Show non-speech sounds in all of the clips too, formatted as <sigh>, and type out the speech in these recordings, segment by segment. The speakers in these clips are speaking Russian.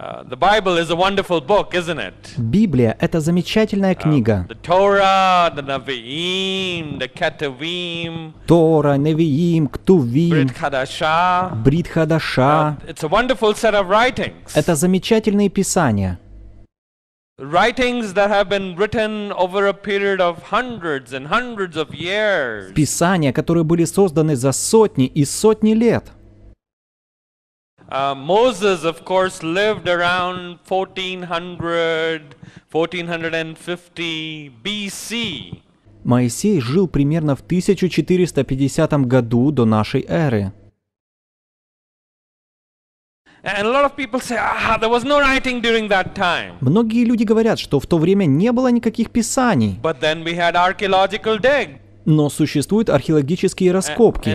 Uh, Библия — это замечательная uh, книга. Тора, Невиим, Ктувим, Брит Хадаша. Uh, это замечательные писания. Писания, которые были созданы за сотни и сотни лет. Uh, Moses, of course, lived around 1400, 1450 BC. Моисей жил примерно в 1450 году до нашей эры. Многие люди говорят, что в то время не было никаких писаний. Но существуют археологические раскопки.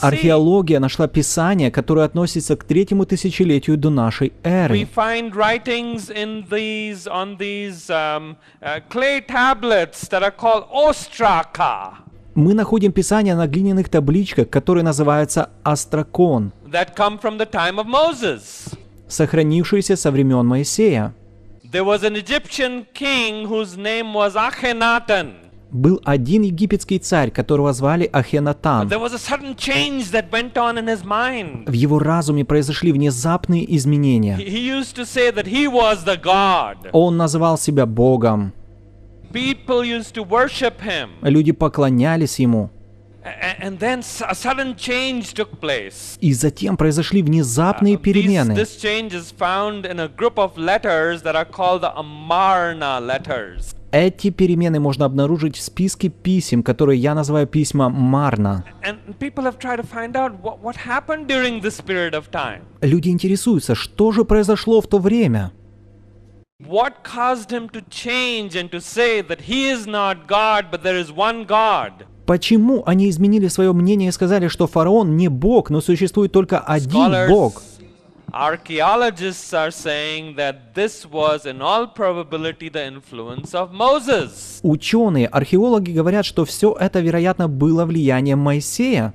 Археология нашла писания, которые относятся к третьему тысячелетию до нашей эры. Um, uh, Мы находим писания на глиняных табличках, которые называются астракон, сохранившиеся со времен Моисея. There was an Egyptian king whose name was Akhenaten. Был один египетский царь, которого звали Ахенатан. В его разуме произошли внезапные изменения. Он называл себя Богом. Люди поклонялись ему. И затем произошли внезапные uh, перемены. Эти перемены можно обнаружить в списке писем, которые я называю письма Марна. Люди интересуются, что же произошло в то время. What caused him to change and to say that he is not God, but there is one God? Почему они изменили свое мнение и сказали, что фараон не бог, но существует только один бог? Ученые, археологи говорят, что все это, вероятно, было влиянием Моисея.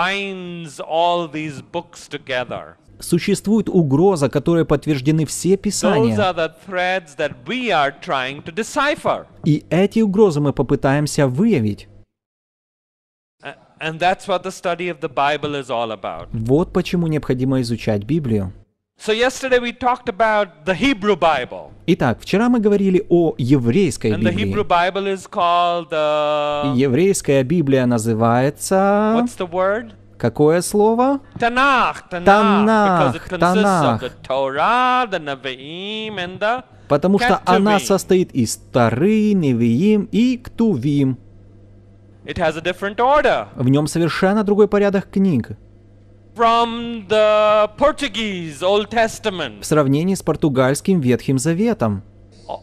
binds all these books together. Существует угроза, которой подтверждены все писания. И эти угрозы мы попытаемся выявить. Вот почему необходимо изучать Библию. Итак, вчера мы говорили о еврейской Библии. the Hebrew Bible is called uh, Еврейская Библия называется... What's the word? Какое слово? Танах, Танах, Танах. Потому что она состоит из Тары, Невиим и Ктувим. It has a different order. В нем совершенно другой порядок книг from the Portuguese Old Testament. В сравнении с португальским Ветхим Заветом.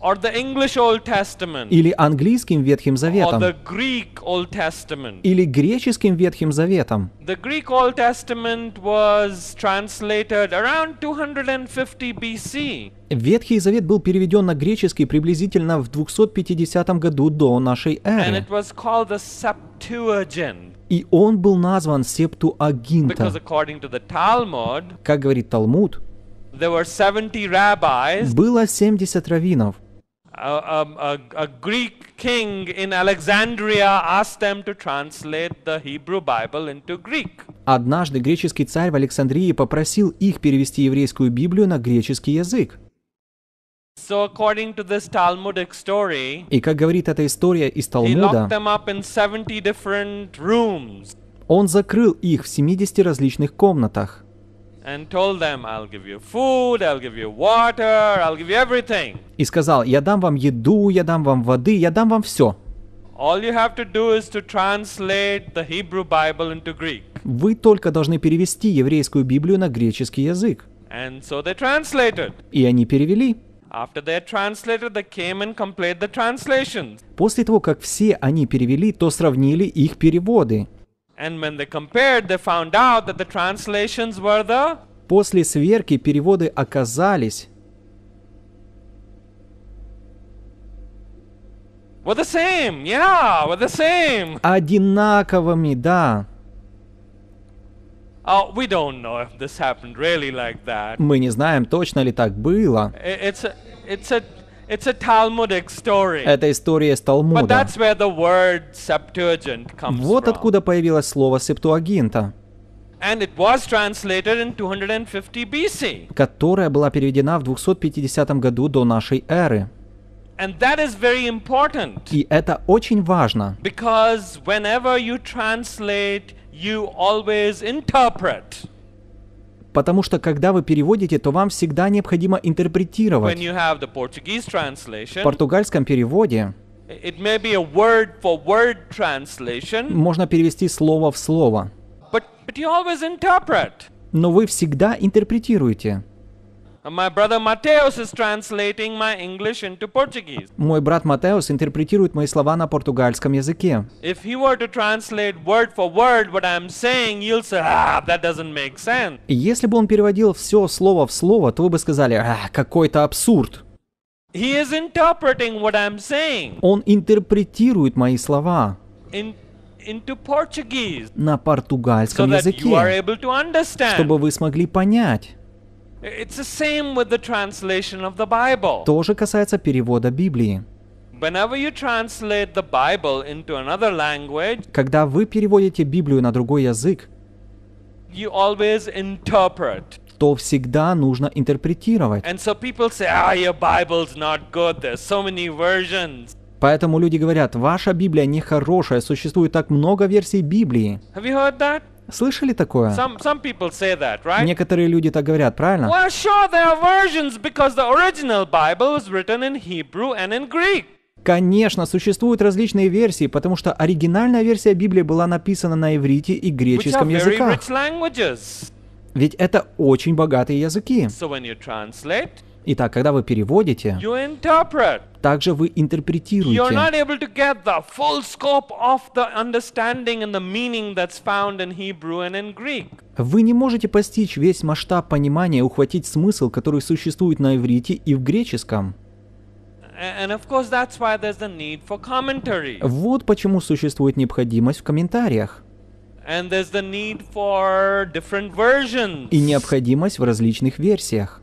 Or the English Old Testament. Или английским Ветхим Заветом. Or the Greek Old Testament. Или греческим Ветхим Заветом. The Greek Old Testament was translated around 250 BC. Ветхий Завет был переведен на греческий приблизительно в 250 году до нашей эры. And it was called the Septuagint. И он был назван Септу Септуагинта. Как говорит Талмуд, было 70 раввинов. Однажды греческий царь в Александрии попросил их перевести еврейскую Библию на греческий язык. И как говорит эта история из Талмуда, он закрыл их в 70 различных комнатах и сказал, я дам вам еду, я дам вам воды, я дам вам все. Вы только должны перевести еврейскую Библию на греческий язык. И они перевели. After they translated, they came and completed the translations. После того, как все они перевели, то сравнили их переводы. And when they compared, they found out that the translations were the... После сверки переводы оказались... were the same, yeah, were the same. Одинаковыми, да. Мы не знаем, точно ли так было. It's a, it's a, it's a Talmudic story. Это история из Талмуда. But that's where the word Septuagint comes вот откуда появилось слово Септуагинта. And it was translated in 250 BC. которая была переведена в 250 году до нашей эры. And that is very important. И это очень важно. Because whenever you translate you always interpret. Потому что когда вы переводите, то вам всегда необходимо интерпретировать. В португальском переводе It may be a word for word translation. Можно перевести слово в слово. But, but you always interpret. Но вы всегда интерпретируете. My brother Mateus is translating my English into Portuguese. Мой брат Матеус интерпретирует мои слова на португальском языке. If he were to translate word for word what I'm saying, you'll say, ah, that doesn't make sense. Если бы он переводил все слово в слово, то вы бы сказали, а, какой-то абсурд. He is interpreting what I'm saying. Он интерпретирует мои слова. In into Portuguese, на португальском so языке, чтобы вы смогли понять. It's the same with the translation of the Bible. Тоже касается перевода Библии. Whenever you translate the Bible into another language, когда вы переводите Библию на другой язык, you always interpret то всегда нужно интерпретировать. And so people say, ah, your Bible's not good. There's so many versions. Поэтому люди говорят, ваша Библия нехорошая, существует так много версий Библии. Have you heard that? Слышали такое? Some, some people say that, right? Некоторые люди так говорят, правильно? Well, sure, there are versions because the original Bible was written in Hebrew and in Greek. Конечно, существуют различные версии, потому что оригинальная версия Библии была написана на иврите и греческом языках. Ведь это очень богатые языки. So when you translate, Итак, когда вы переводите, также вы интерпретируете. Вы не можете постичь весь масштаб понимания и ухватить смысл, который существует на иврите и в греческом. Вот почему существует необходимость в комментариях. И необходимость в различных версиях.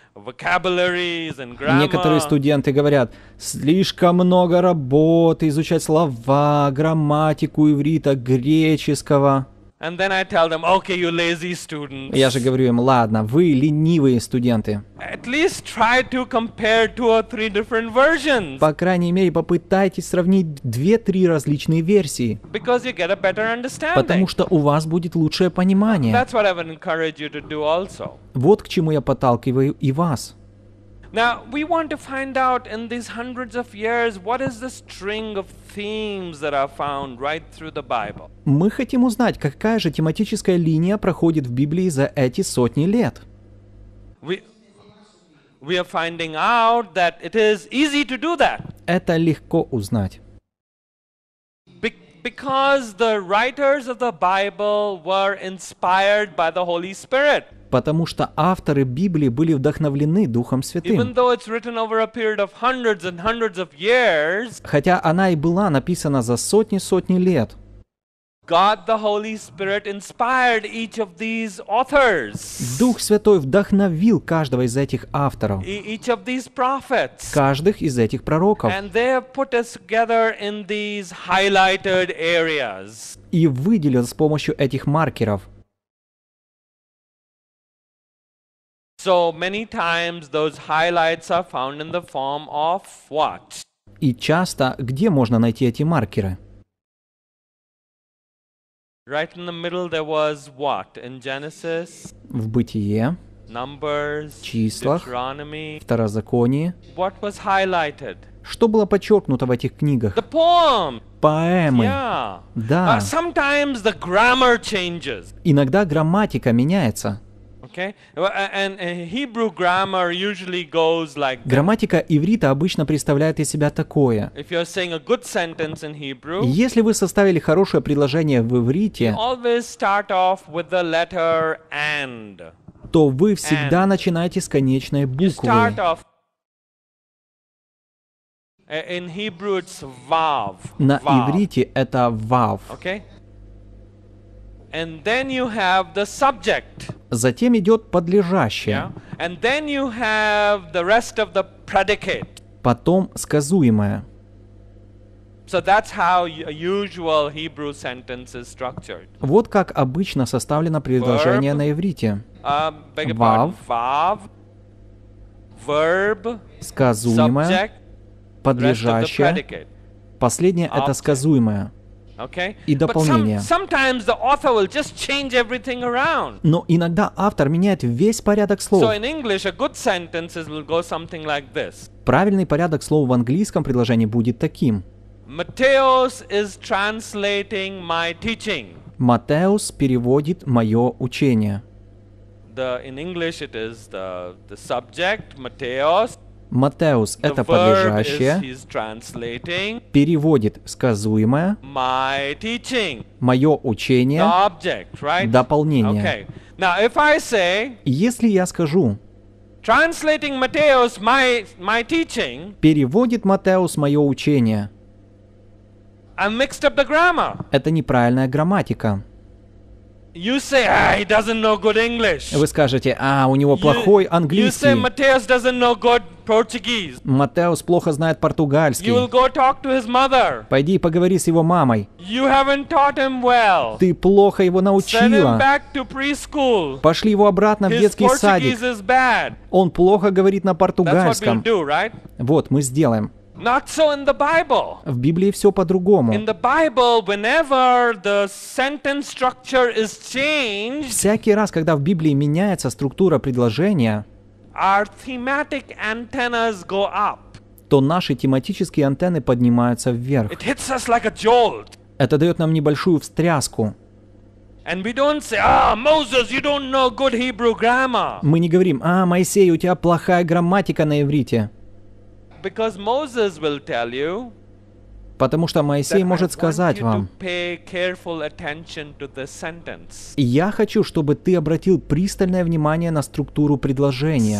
Некоторые студенты говорят, слишком много работы, изучать слова, грамматику иврита, греческого. Them, okay, я же говорю им, ладно, вы ленивые студенты at least try to compare two or three different versions. По крайней мере, попытайтесь сравнить две-три различные версии. Because you get a better understanding. Потому что у вас будет лучшее понимание. That's what I would encourage you to do also. Вот к чему я подталкиваю и вас. Now, we want to find out in these hundreds of years what is the string of themes that are found right through the Bible. Мы хотим узнать, какая же тематическая линия проходит в Библии за эти сотни лет. We, we are finding out that it is easy to do that. Это легко узнать. Be because the writers of the Bible were inspired by the Holy Spirit. Потому что авторы Библии были вдохновлены Духом Святым. Hundreds hundreds years, Хотя она и была написана за сотни-сотни лет. God the Holy Spirit inspired each of these authors. Дух Святой вдохновил каждого из этих авторов. Each of these prophets. Каждых из этих пророков. And they have put us together in these highlighted areas. И выделил с помощью этих маркеров. So many times those highlights are found in the form of what? И часто где можно найти эти маркеры? Right in the middle there was what? In Genesis? В Бытие. Numbers, числах, Второзаконии. What was highlighted? Что было подчеркнуто в этих книгах? The poem. Поэмы. Yeah. Да. Uh, sometimes the grammar changes. Иногда грамматика меняется. Грамматика иврита обычно представляет из себя такое. Если вы составили хорошее предложение в иврите, то вы всегда начинаете с конечной буквы. Uh, На иврите это вав. And then you have the subject. Затем идет подлежащее. Потом сказуемое. Вот как обычно составлено предложение на иврите. Um, Вав, verb, сказуемое, подлежащее. Последнее — это сказуемое и дополнения. Но иногда автор меняет весь порядок слов. Правильный порядок слов в английском предложении будет таким. Mateus is translating my teaching. Матеус переводит мое учение. The, in English it is the, the subject, Mateos. Матеус — это подлежащее, переводит сказуемое, мое учение, object, right? дополнение. Okay. Now, say, Если я скажу, Mateus, my, my teaching, переводит Матеус мое учение, mixed up the grammar. это неправильная грамматика. You say, ah, he doesn't know good English. Вы скажете, а, у него плохой английский. You say, Mateus doesn't know good Матеус плохо знает португальский. Пойди и поговори с его мамой. Well. Ты плохо его научила. Пошли его обратно His в детский Portuguese садик. Он плохо говорит на португальском. Do, right? Вот, мы сделаем. Not so in the Bible. В Библии все по-другому. Всякий раз, когда в Библии меняется структура предложения, our thematic antennas go up. то наши тематические антенны поднимаются вверх. It hits us like a jolt. Это дает нам небольшую встряску. Ah, Мы не говорим, а, Моисей, у тебя плохая грамматика на иврите. Because Moses will tell you, Потому что Моисей может сказать вам, «Я хочу, чтобы ты обратил пристальное внимание на структуру предложения».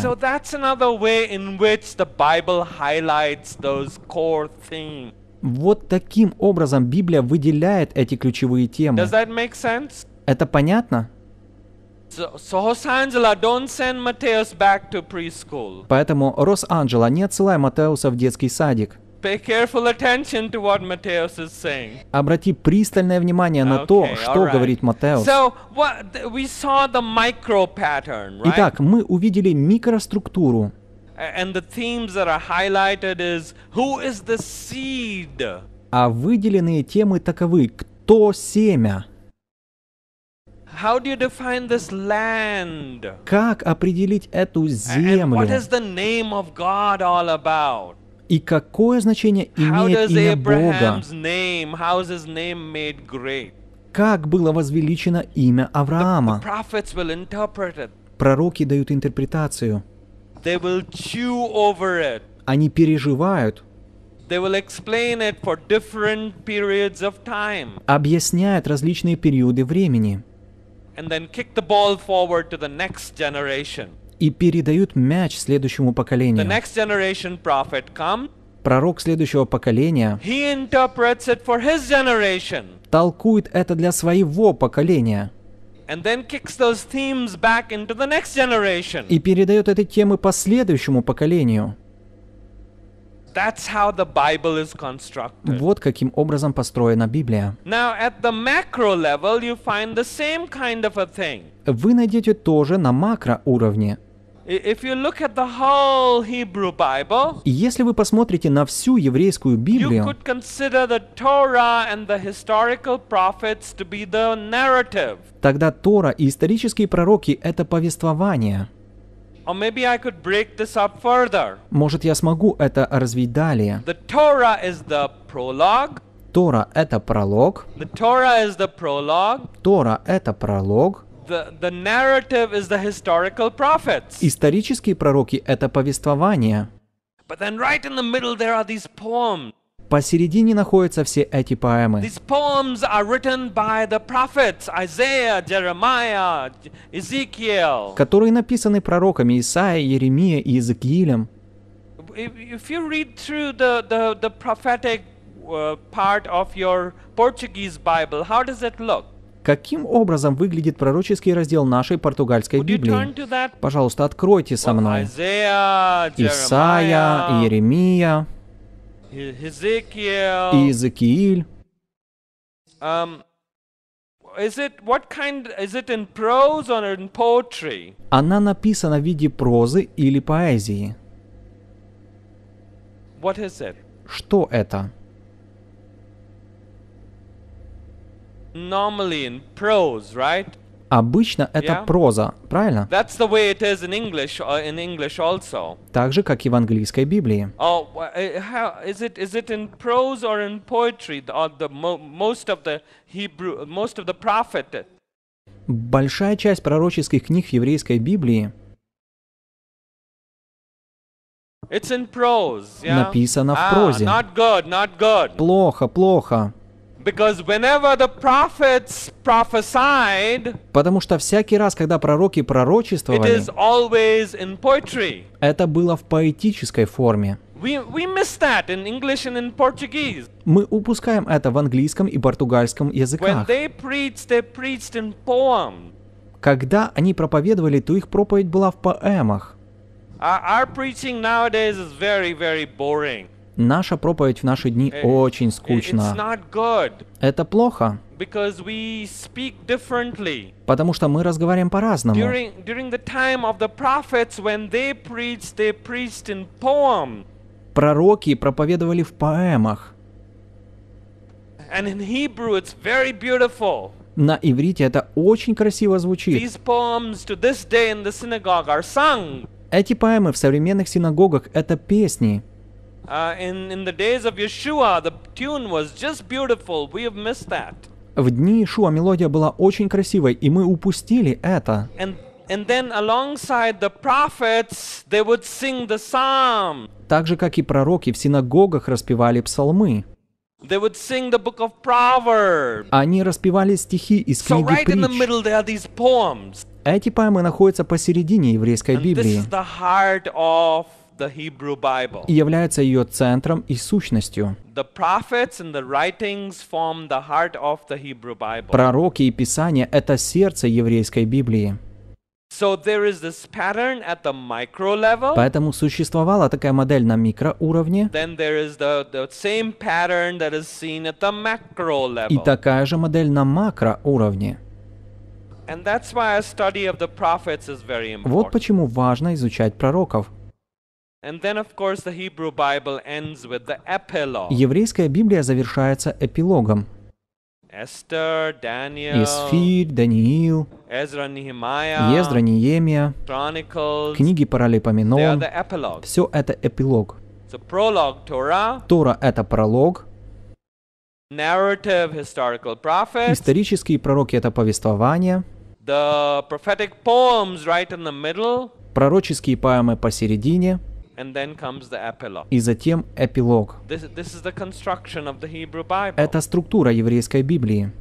Вот таким образом Библия выделяет эти ключевые темы. Это понятно? Поэтому, Рос Анджела, не отсылай Матеуса в детский садик. Pay careful attention to what Mateus is saying. Обрати пристальное внимание на okay, то, что right. говорит Матеус. So, what, we saw the micro pattern, right? Итак, мы увидели микроструктуру. And the themes that are highlighted is who is the seed? А выделенные темы таковы: кто семя? How do you define this land? Как определить эту землю? And what is the name of God all about? И какое значение имеет имя Бога? Как было возвеличено имя Авраама? Пророки дают интерпретацию. Они переживают. Объясняют различные периоды времени и передают мяч следующему поколению. Пророк следующего поколения толкует это для своего поколения. И передает эти темы последующему поколению. That's how the Bible is constructed. Вот каким образом построена Библия. Now, at the macro level, you find the same kind of a thing. Вы найдете тоже на макро уровне если вы посмотрите на всю еврейскую Библию, тогда Тора и исторические пророки — это повествование. Может, я смогу это развить далее. Тора — это пролог. Тора — это пролог. The, the narrative is the historical prophets. Исторические пророки — это повествование. But then right in the middle there are these poems. Посередине находятся все эти поэмы. These poems are written by the prophets Isaiah, Jeremiah, Ezekiel. Которые написаны пророками Исаия, Еремия и Иезекиилем. If you read through the, the, the prophetic part of your Portuguese Bible, how does it look? Каким образом выглядит пророческий раздел нашей португальской Библии? Пожалуйста, откройте со мной. Исаия, Иеремия, Иезекииль. Um, Она написана в виде прозы или поэзии? Что это? normally in prose, right? Обычно это yeah? проза, правильно? That's the way it is in English, uh, in English also. Так же, как и в английской Библии. Oh, how, is it is it in prose or in poetry? Or the most of the Hebrew, most of the prophet. Большая часть пророческих книг в еврейской Библии It's in prose, yeah? написана в прозе. Ah, not good, not good. Плохо, плохо. Потому что всякий раз, когда пророки пророчествовали, это было в поэтической форме. Мы упускаем это в английском и португальском языках. Когда они проповедовали, то их проповедь была в поэмах. Наша проповедь в наши дни э, очень э, скучна. Это плохо, потому что мы разговариваем по-разному. Пророки проповедовали в поэмах. На иврите это очень красиво звучит. Эти поэмы в современных синагогах — это песни in, in the days of Yeshua, the tune was just beautiful. We have missed that. В дни Ишуа мелодия была очень красивой, и мы упустили это. And And then alongside the prophets, they would sing the psalm. Так же, как и пророки в синагогах распевали псалмы. They would sing the book of Proverbs. Они распевали стихи из книги so right притч. In the middle there are these poems. Эти поэмы находятся посередине еврейской And Библии. This is the heart of и является ее центром и сущностью. Пророки и Писания — это сердце еврейской Библии. Поэтому существовала такая модель на микроуровне. И такая же модель на макроуровне. Вот почему важно изучать пророков. Еврейская Библия завершается эпилогом. Эстер, Даниил, Исфирь, Даниил, Эзра, Нехемия, Ездра, Неемия, книги Паралипоменон, все это эпилог. Тора — это пролог, исторические пророки — это повествование, пророческие поэмы посередине — и затем эпилог. Это структура еврейской Библии.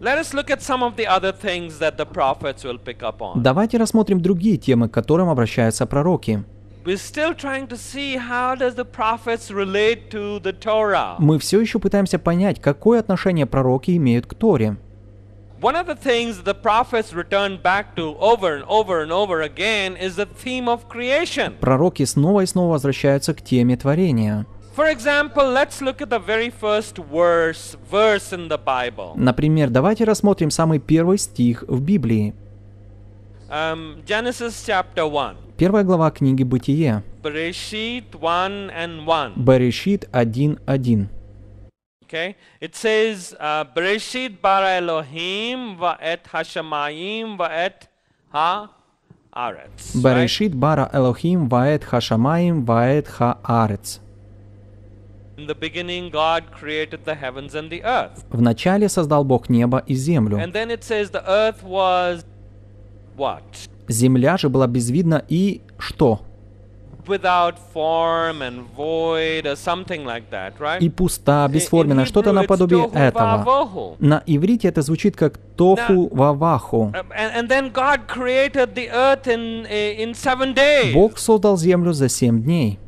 Давайте рассмотрим другие темы, к которым обращаются пророки. Мы все еще пытаемся понять, какое отношение пророки имеют к Торе. One of the things the prophets return back to over and over and over again is the theme of creation. Пророки снова и снова возвращаются к теме творения. For example, let's look at the very first verse, verse in the Bible. Например, давайте рассмотрим самый первый стих в Библии. Um, Genesis chapter 1. Первая глава книги Бытие. Берешит 1 and 1. Берешит 1.1. Okay, it says Bereshit bara Elohim vaet hashamayim vaet haaretz. Bereshit bara Elohim vaet hashamayim vaet haaretz. In the beginning, God created the heavens and the earth. Вначале создал Бог небо и землю. And then it says the earth was what? Земля же была безвидна и что? и пуста, бесформенная, что-то наподобие этого. На иврите это звучит как тоху ваваху. Бог создал землю за семь дней.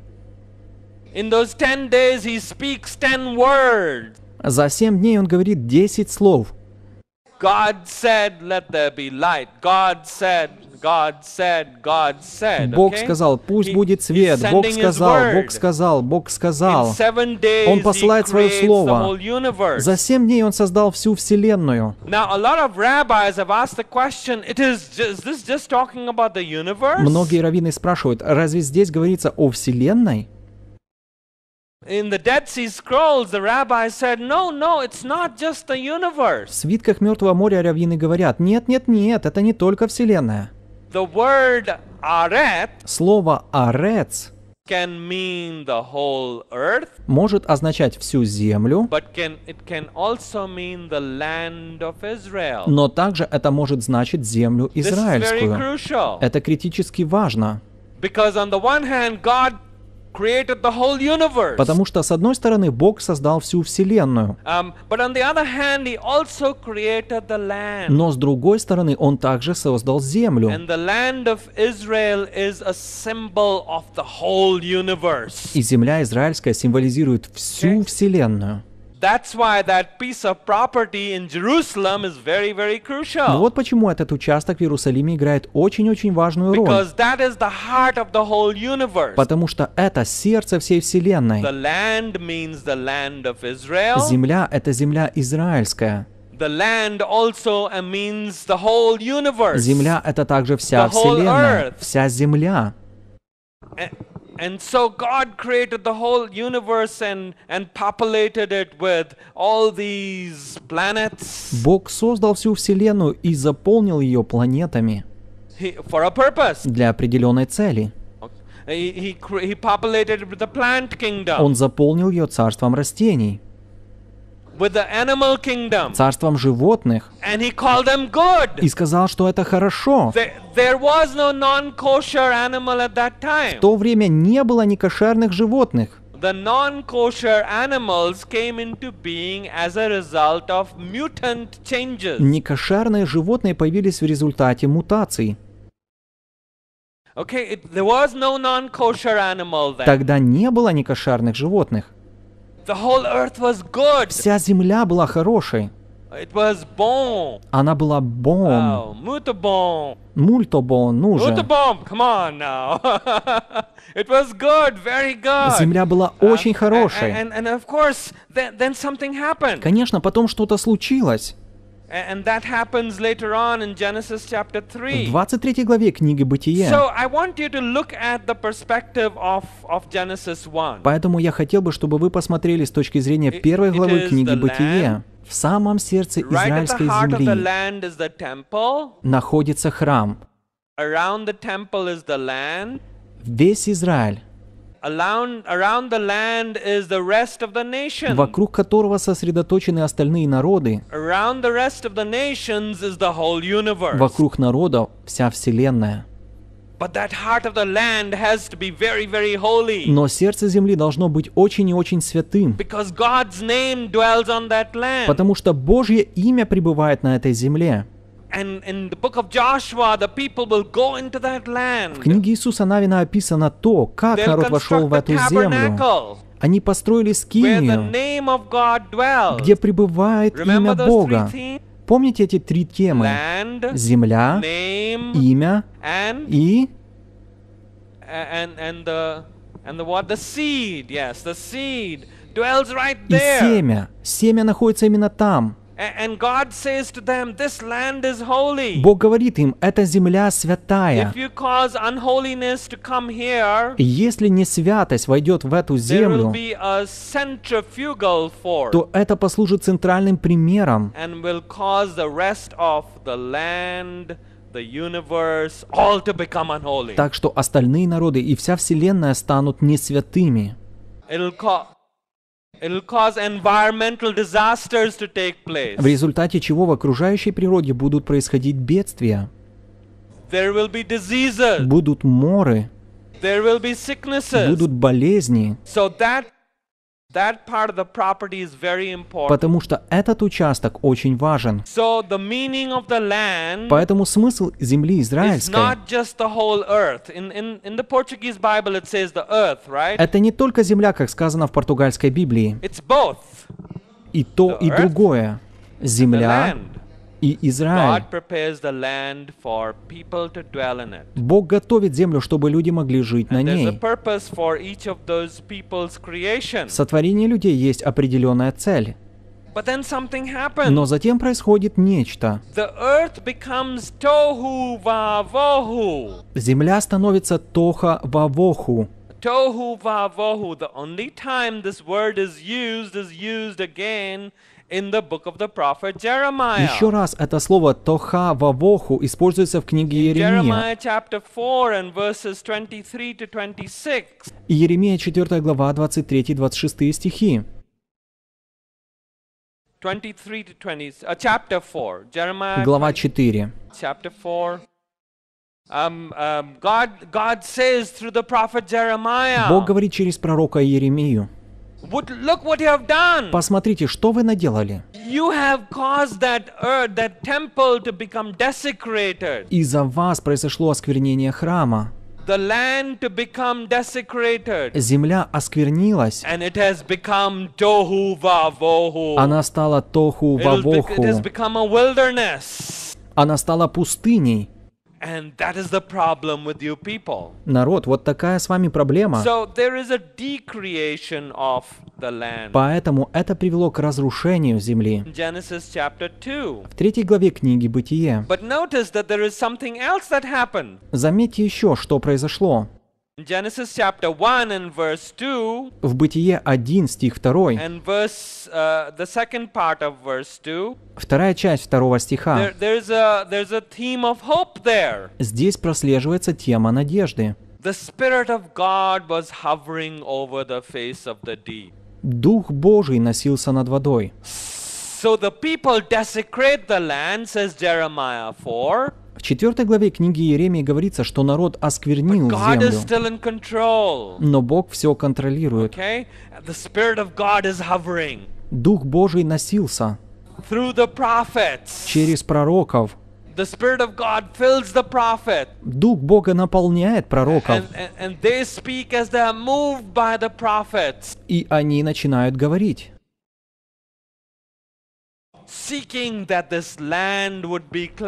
За семь дней он говорит десять слов. God said, let there be light. God said, God said, God said. Okay? Бог сказал, пусть будет свет. Бог сказал, Бог сказал, Бог сказал. Он посылает свое слово. За семь дней он создал всю вселенную. Многие раввины спрашивают, разве здесь говорится о вселенной? In the Dead Sea Scrolls, the rabbi said, no, no, it's not just the universe. В свитках Мертвого моря раввины говорят, нет, нет, нет, это не только Вселенная. The word арет, слово арец, can mean the whole earth, может означать всю землю, but can, it can also mean the land of Israel. но также это может значить землю израильскую. This is very crucial. Это критически важно. Because on the one hand, God Потому что, с одной стороны, Бог создал всю Вселенную. Um, Но, с другой стороны, Он также создал землю. И земля израильская символизирует всю Вселенную. That's why that piece of property in Jerusalem is very, very crucial. Но вот почему этот участок в Иерусалиме играет очень-очень важную роль. Because that is the heart of the whole universe. Потому что это сердце всей вселенной. The land means the land of Israel. Земля — это земля израильская. The land also means the whole universe. Земля — это также вся вселенная, вся земля. And so God created the whole universe and, and populated it with all these planets. Бог создал всю Вселенную и заполнил ее планетами. He, for a purpose. Для определенной цели. He, he, he populated the plant kingdom. Он заполнил ее царством растений. царством животных. И сказал, что это хорошо. В то время не было ни кошерных животных. The non-kosher animals came into being as a result of mutant changes. Некошерные животные появились в результате мутаций. Okay, it, there was no non-kosher animal then. Тогда не было некошерных животных. Вся земля была хорошей. Bon. Она была бом. Oh, muito bom. Muito bom, ну же. Bom. Come on now. It was good, very good. Земля была uh, очень хорошей. And, and, and of course, then, then something happened. Конечно, потом что-то случилось. And that happens later on in Genesis chapter 3. В 23 главе книги Бытия. Поэтому я хотел бы, чтобы вы посмотрели с точки зрения первой главы книги Бытия. В самом сердце израильской земли находится храм. Весь Израиль вокруг которого сосредоточены остальные народы. Вокруг народов вся Вселенная. Но сердце земли должно быть очень и очень святым. Потому что Божье имя пребывает на этой земле. В книге Иисуса Навина описано то, как народ вошел в эту землю. Они построили скинию, где пребывает имя Бога. Помните эти три темы? Земля, имя и... И семя. Семя находится именно там. Бог говорит им, эта земля святая. Если не святость войдет в эту землю, то это послужит центральным примером так что остальные народы и вся Вселенная станут не святыми в результате чего в окружающей природе будут происходить бедствия, будут моры, будут болезни. So that Потому что этот участок очень важен. Поэтому смысл земли израильской это не только земля, как сказано в португальской Библии. И то, и другое. Земля и Израиль. Бог готовит землю, чтобы люди могли жить на ней. Сотворение людей есть определенная цель. Но затем происходит нечто. Земля становится тоха вавоху. Тоху вавоху. The only time this word is used is used again еще раз это слово «тоха вавоху» используется в книге Иеремия. Иеремия 4 глава 23-26 стихи. 23 to 20, uh, chapter 4, Jeremiah глава 4. Um, um, Бог говорит через пророка Иеремию. Посмотрите, что вы наделали. Из-за вас произошло осквернение храма. Земля осквернилась. And Она стала тоху вавоху. Она стала пустыней. Народ, вот такая с вами проблема. Поэтому это привело к разрушению земли. В третьей главе книги Бытие. Заметьте еще, что произошло. Genesis chapter 1 and verse 2. В Бытие 1 стих 2. And verse uh, the second part of verse 2. Вторая часть второго стиха. There, there's a there's a theme of hope there. Здесь прослеживается тема надежды. The spirit of God was hovering over the face of the deep. Дух Божий носился над водой. So the people desecrate the land, says Jeremiah 4. В 4 главе книги Иеремии говорится, что народ осквернил землю, но Бог все контролирует. Дух Божий носился через пророков. Дух Бога наполняет пророков. И они начинают говорить.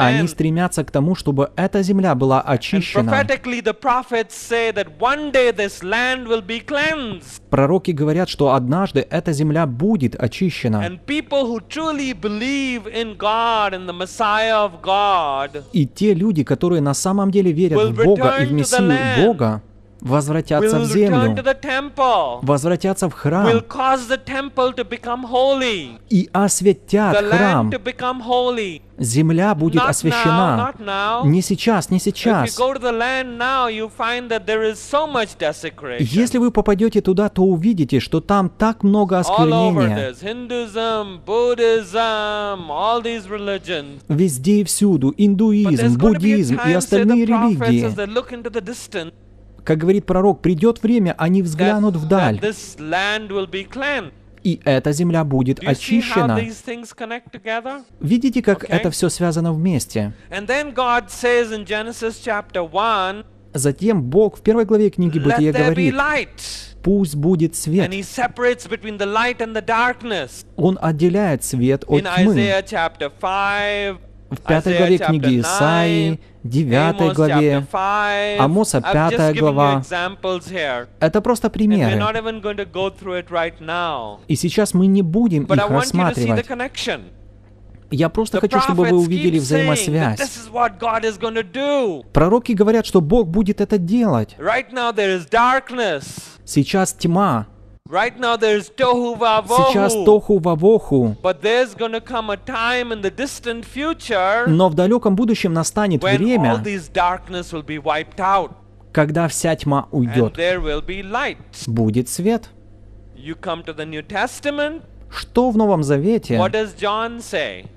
Они стремятся к тому, чтобы эта земля была очищена. Пророки говорят, что однажды эта земля будет очищена. И те люди, которые на самом деле верят в Бога и в Мессию Бога, возвратятся в землю, возвратятся в храм и освятят храм. Земля будет освящена. Не сейчас, не сейчас. Если вы попадете туда, то увидите, что там так много осквернения. Везде и всюду, индуизм, буддизм и остальные религии. Как говорит пророк, придет время, они взглянут вдаль. И эта земля будет очищена. Видите, как okay. это все связано вместе? Затем Бог в первой главе книги Бытия говорит, пусть будет свет. Он отделяет свет от тьмы в пятой главе книги Исаии, 9 главе, Амоса 5 глава. Это просто примеры. И сейчас мы не будем их рассматривать. Я просто хочу, чтобы вы увидели взаимосвязь. Пророки говорят, что Бог будет это делать. Сейчас тьма. Right now there's tohu vavohu. Сейчас тоху вавоху. But there's gonna come a time in the distant future. Но в далеком будущем настанет when время, all these darkness will be wiped out. когда вся тьма уйдет. And there will be light. Будет свет. You come to the New Testament. Что в Новом Завете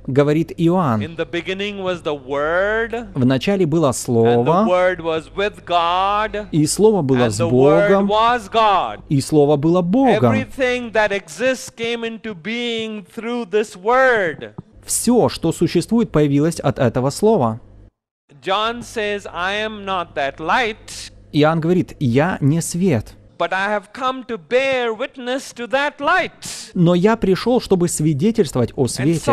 говорит Иоанн? В начале было Слово, и Слово было с Богом, и Слово было Богом. Все, что существует, появилось от этого Слова. Иоанн говорит, «Я не свет». Но я пришел, чтобы свидетельствовать о свете.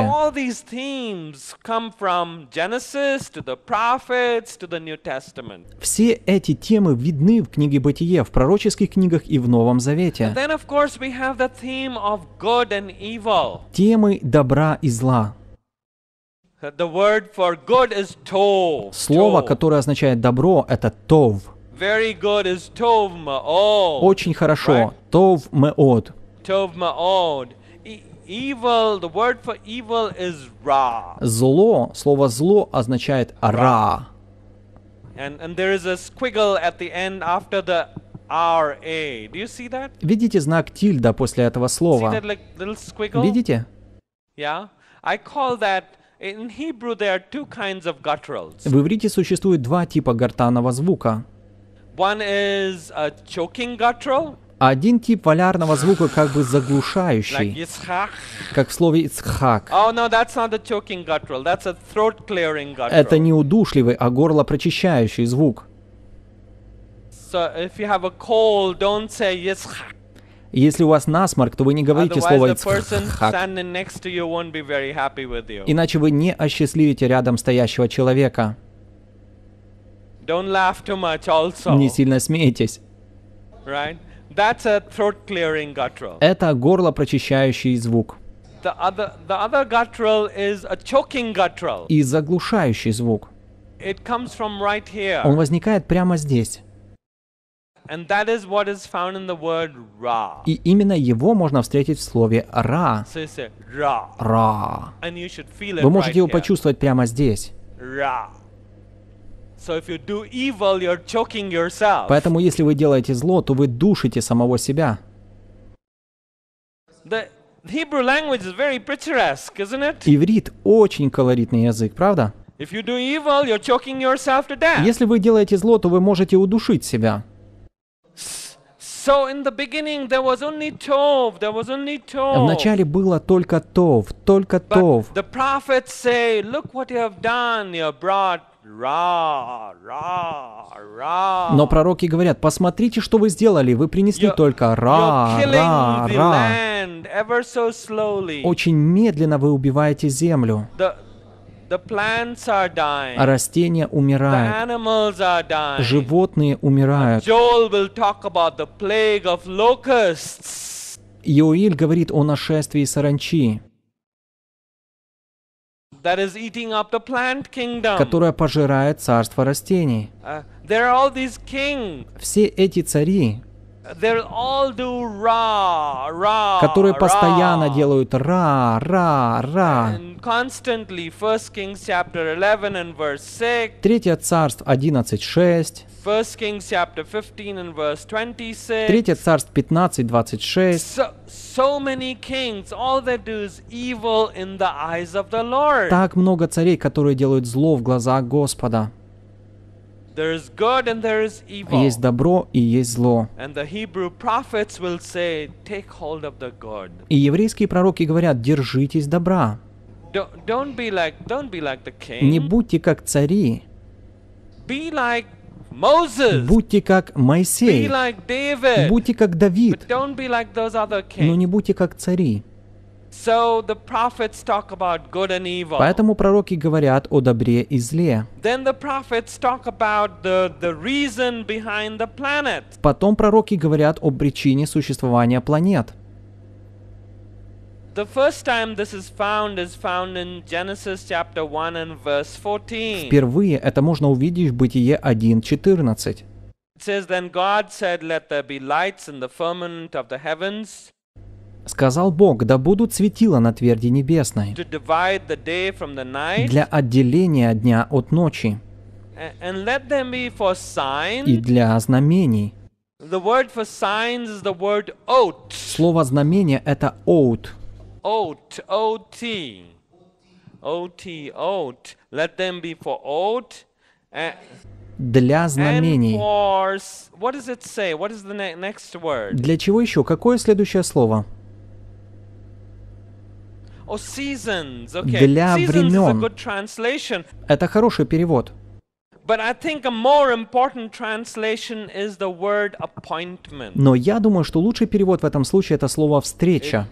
Все эти темы видны в книге Бытие, в пророческих книгах и в Новом Завете. Темы добра и зла. Слово, которое означает добро, это тов. Очень хорошо. Тов меод. Тов меод. E, зло, слово зло означает ра. Видите знак тильда после этого слова? Видите? В иврите существует два типа гортанного звука. Один тип валярного звука как бы заглушающий, как в слове «ицхак». Oh, Это не удушливый, а горло прочищающий звук. Если у вас насморк, то вы не говорите слово «ицхак». Иначе вы не осчастливите рядом стоящего человека. Don't laugh too much also. Не сильно смейтесь. Right? That's a throat clearing guttural. Это горло прочищающий звук. The other, the other guttural is a choking guttural. И заглушающий звук. It comes from right here. Он возникает прямо здесь. And that is what is found in the word ra. И именно его можно встретить в слове ра. So ra. Ra. And you should feel it Вы можете right его here. почувствовать прямо здесь. Ra. Поэтому если вы делаете зло, то вы душите самого себя. Иврит очень колоритный язык, правда? Если вы делаете зло, то вы можете удушить себя. Вначале было только Тов, только Тов. Ра, ра, ра. Но пророки говорят, посмотрите, что вы сделали, вы принесли только ра, ра, ра. Очень медленно вы убиваете землю. Растения умирают. Животные умирают. Joel will talk Иоиль говорит о нашествии саранчи которая пожирает царство растений. Uh, Все эти цари, которые постоянно делают ра, ра, ра. Третье царство 11:6. Третье царство 15, 26. Так много царей, которые делают зло в глазах Господа. Есть добро и есть зло. И еврейские пророки говорят, держитесь добра. Не будьте как цари. Будьте как Моисей. Будьте как Давид. Но не будьте как цари. Поэтому пророки говорят о добре и зле. Потом пророки говорят о причине существования планет. The first time this is found is found in Genesis chapter 1 and verse 14. Впервые это можно увидеть в Бытие 1:14. It says then God said let there be lights in the firmament of the heavens. Сказал Бог, да будут светила на тверди небесной для отделения дня от ночи и для знамений. Слово «знамение» — это «оут» oat, oat, oat, oat. Let them be for oat. And для знамений. Для чего еще? Какое следующее слово? Oh, для времен. Это хороший перевод. Но я думаю, что лучший перевод в этом случае это слово «встреча».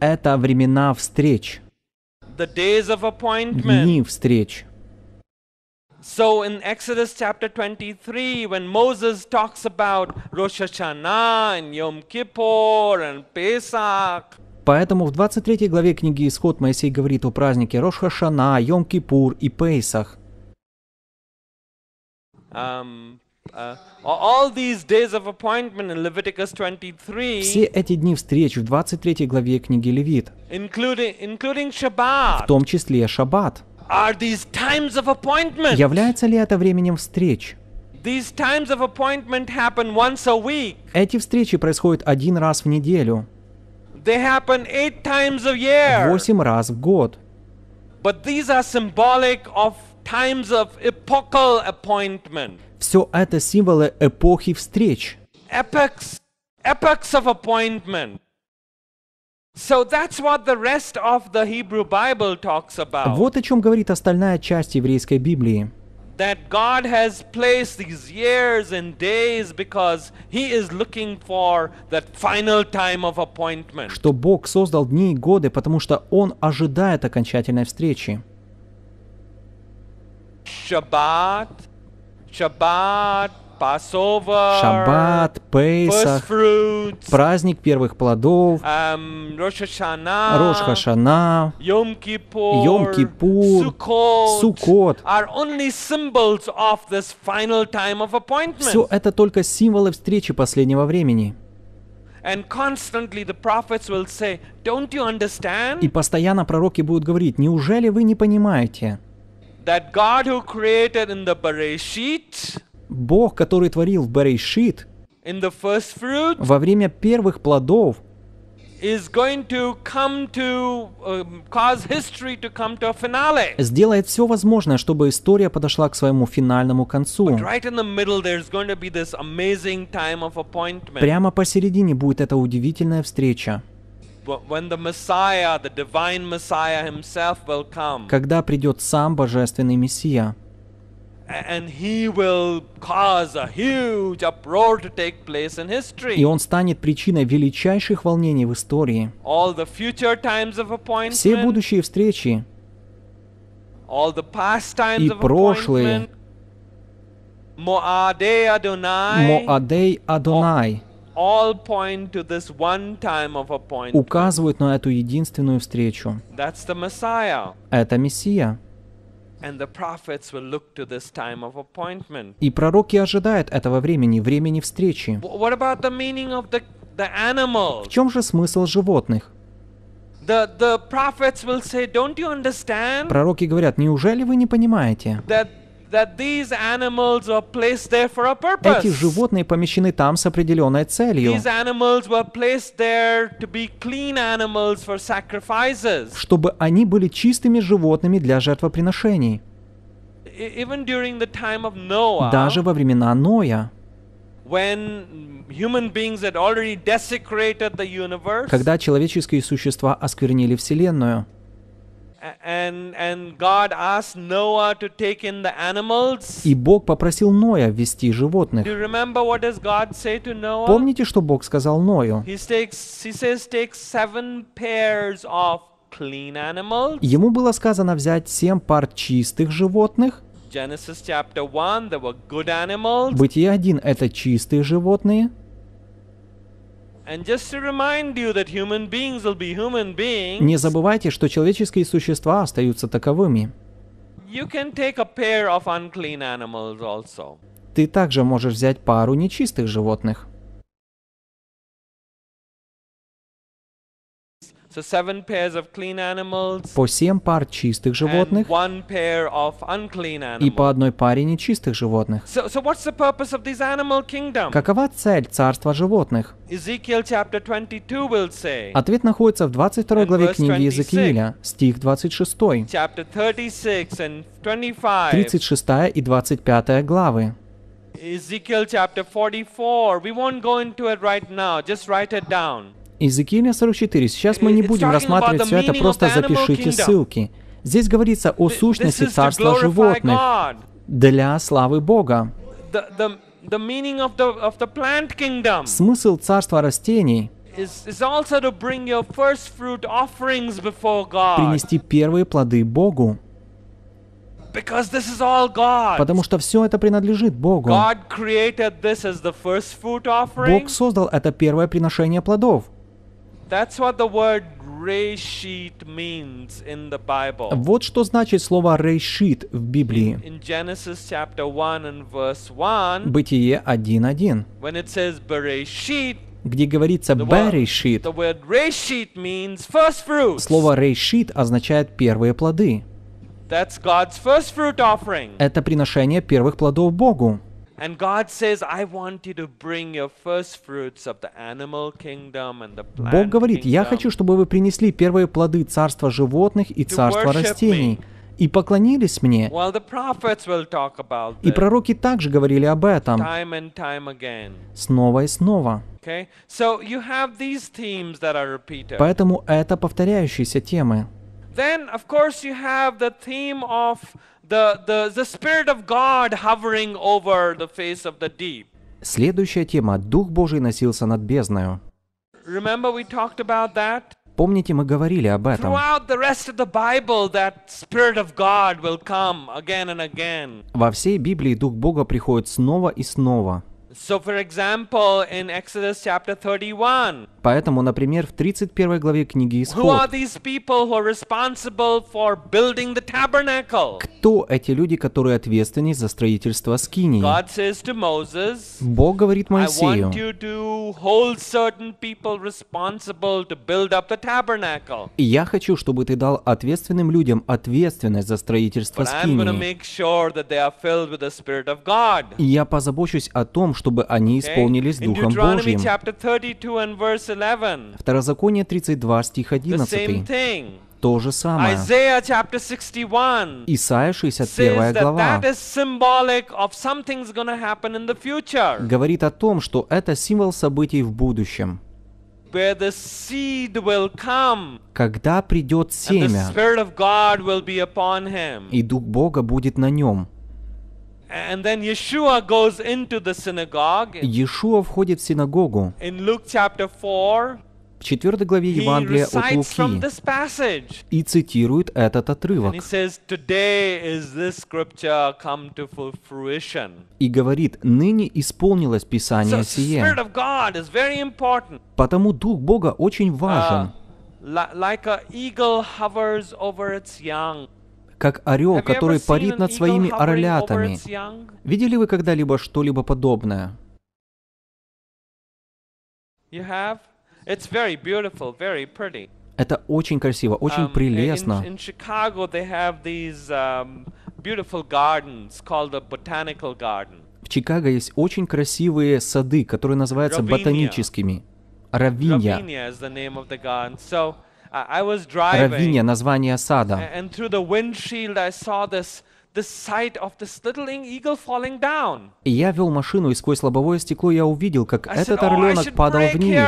Это времена встреч. Дни встреч. So in Exodus chapter 23, when Moses talks about Rosh Hashanah and Yom Kippur and Pesach, Поэтому в 23 главе книги Исход Моисей говорит о празднике Рош Хашана, Йом Кипур и Пейсах. Um, uh, all these days of appointment in Leviticus 23, все эти дни встреч в 23 главе книги Левит, including, including Shabbat, в том числе Шаббат, are these times of appointment. является ли это временем встреч? These times of appointment happen once a week. Эти встречи происходят один раз в неделю. They happen eight times a year. Восемь раз в год. But these are symbolic of times of epochal appointment. Все это символы эпохи встреч. Epochs, epochs of appointment. So that's what the rest of the Hebrew Bible talks about. Вот о чем говорит остальная часть еврейской Библии. That God has placed these years and days because He is looking for that final time of appointment. Что Бог создал дни и годы, потому что Он ожидает окончательной встречи. Шаббат, Шаббат, Шаббат, Пейсах, праздник первых плодов, эм, Рош Хашана, Йом Кипур, Суккот. Все это только символы встречи последнего времени. И постоянно пророки будут говорить, неужели вы не понимаете? That God who created in the Bereshit, Бог, который творил в Берешит, in the first fruit, во время первых плодов, is going to come to uh, cause history to come to a finale. Сделает все возможное, чтобы история подошла к своему финальному концу. Right in the middle there's going to be this amazing time of appointment. Прямо посередине будет эта удивительная встреча когда придет сам Божественный Мессия. И он станет причиной величайших волнений в истории. Все будущие встречи и прошлые Моадей Адонай указывают на эту единственную встречу. Это Мессия. И пророки ожидают этого времени, времени встречи. В чем же смысл животных? Пророки говорят, неужели вы не понимаете? Эти животные помещены там с определенной целью. Чтобы они были чистыми животными для жертвоприношений. E, Даже во времена Ноя когда человеческие существа осквернили Вселенную. And, and God asked Noah to take in the animals. И Бог попросил Ноя ввести животных. Do you remember what does God say to Noah? Помните, что Бог сказал Ною? He takes, he says, take seven pairs of clean animals. Ему было сказано взять семь пар чистых животных. Genesis chapter 1, there were good animals. Бытие 1 — это чистые животные. Не забывайте, что человеческие существа остаются таковыми. Ты также можешь взять пару нечистых животных. по семь пар чистых животных и по одной паре нечистых животных. Какова цель царства животных? Ответ находится в 22 главе книги Иезекииля, стих 26, 36 и 25 главы. Ezekiel chapter 44. Иезекииля 44. Сейчас мы не будем рассматривать все это, просто запишите ссылки. Здесь говорится о сущности царства животных для славы Бога. Смысл царства растений принести первые плоды Богу. Потому что все это принадлежит Богу. Бог создал это первое приношение плодов. That's what the word Решит means in the Bible. Вот что значит слово рейшит в Библии. In Genesis chapter 1 and verse 1, Бытие 1.1. When it says Bereshit, где говорится «берешит», слово рейшит означает «первые плоды». Это приношение первых плодов Богу. And God says, I want you to bring your first fruits of the animal kingdom and the plant Бог говорит, я хочу, чтобы вы принесли первые плоды царства животных и царства растений и поклонились мне. И пророки также говорили об этом снова и снова. Поэтому это повторяющиеся темы. Then, of course, you have the theme of the, the, the Spirit of God hovering over the face of the deep. Следующая тема. Дух Божий носился над бездною. Remember we talked about that? Помните, мы говорили об этом. Во всей Библии Дух Бога приходит снова и снова. So, for example, in Exodus chapter 31, Поэтому, например, в 31 главе книги Исход, кто эти люди, которые ответственны за строительство Скинии? Бог говорит Моисею, я хочу, чтобы ты дал ответственным людям ответственность за строительство Скинии. И я позабочусь о том, чтобы они исполнились Духом Божьим. Второзаконие 32, стих 11. То же самое. Исайя 61 глава говорит о том, что это символ событий в будущем когда придет семя, и Дух Бога будет на нем. And then Yeshua goes into the synagogue. Иешуа входит в синагогу. In Luke chapter 4, в 4 главе Евангелия от Луки и цитирует этот отрывок. И говорит, «Ныне исполнилось Писание сие». Потому Дух Бога очень uh, важен. Like как орел, который парит над своими орлятами. Видели вы когда-либо что-либо подобное? Это очень красиво, очень um, прелестно. Um, В Чикаго есть очень красивые сады, которые называются ботаническими. Равинья. Равиня название сада. И я вел машину, и сквозь лобовое стекло я увидел, как I этот said, oh, орленок oh, падал вниз.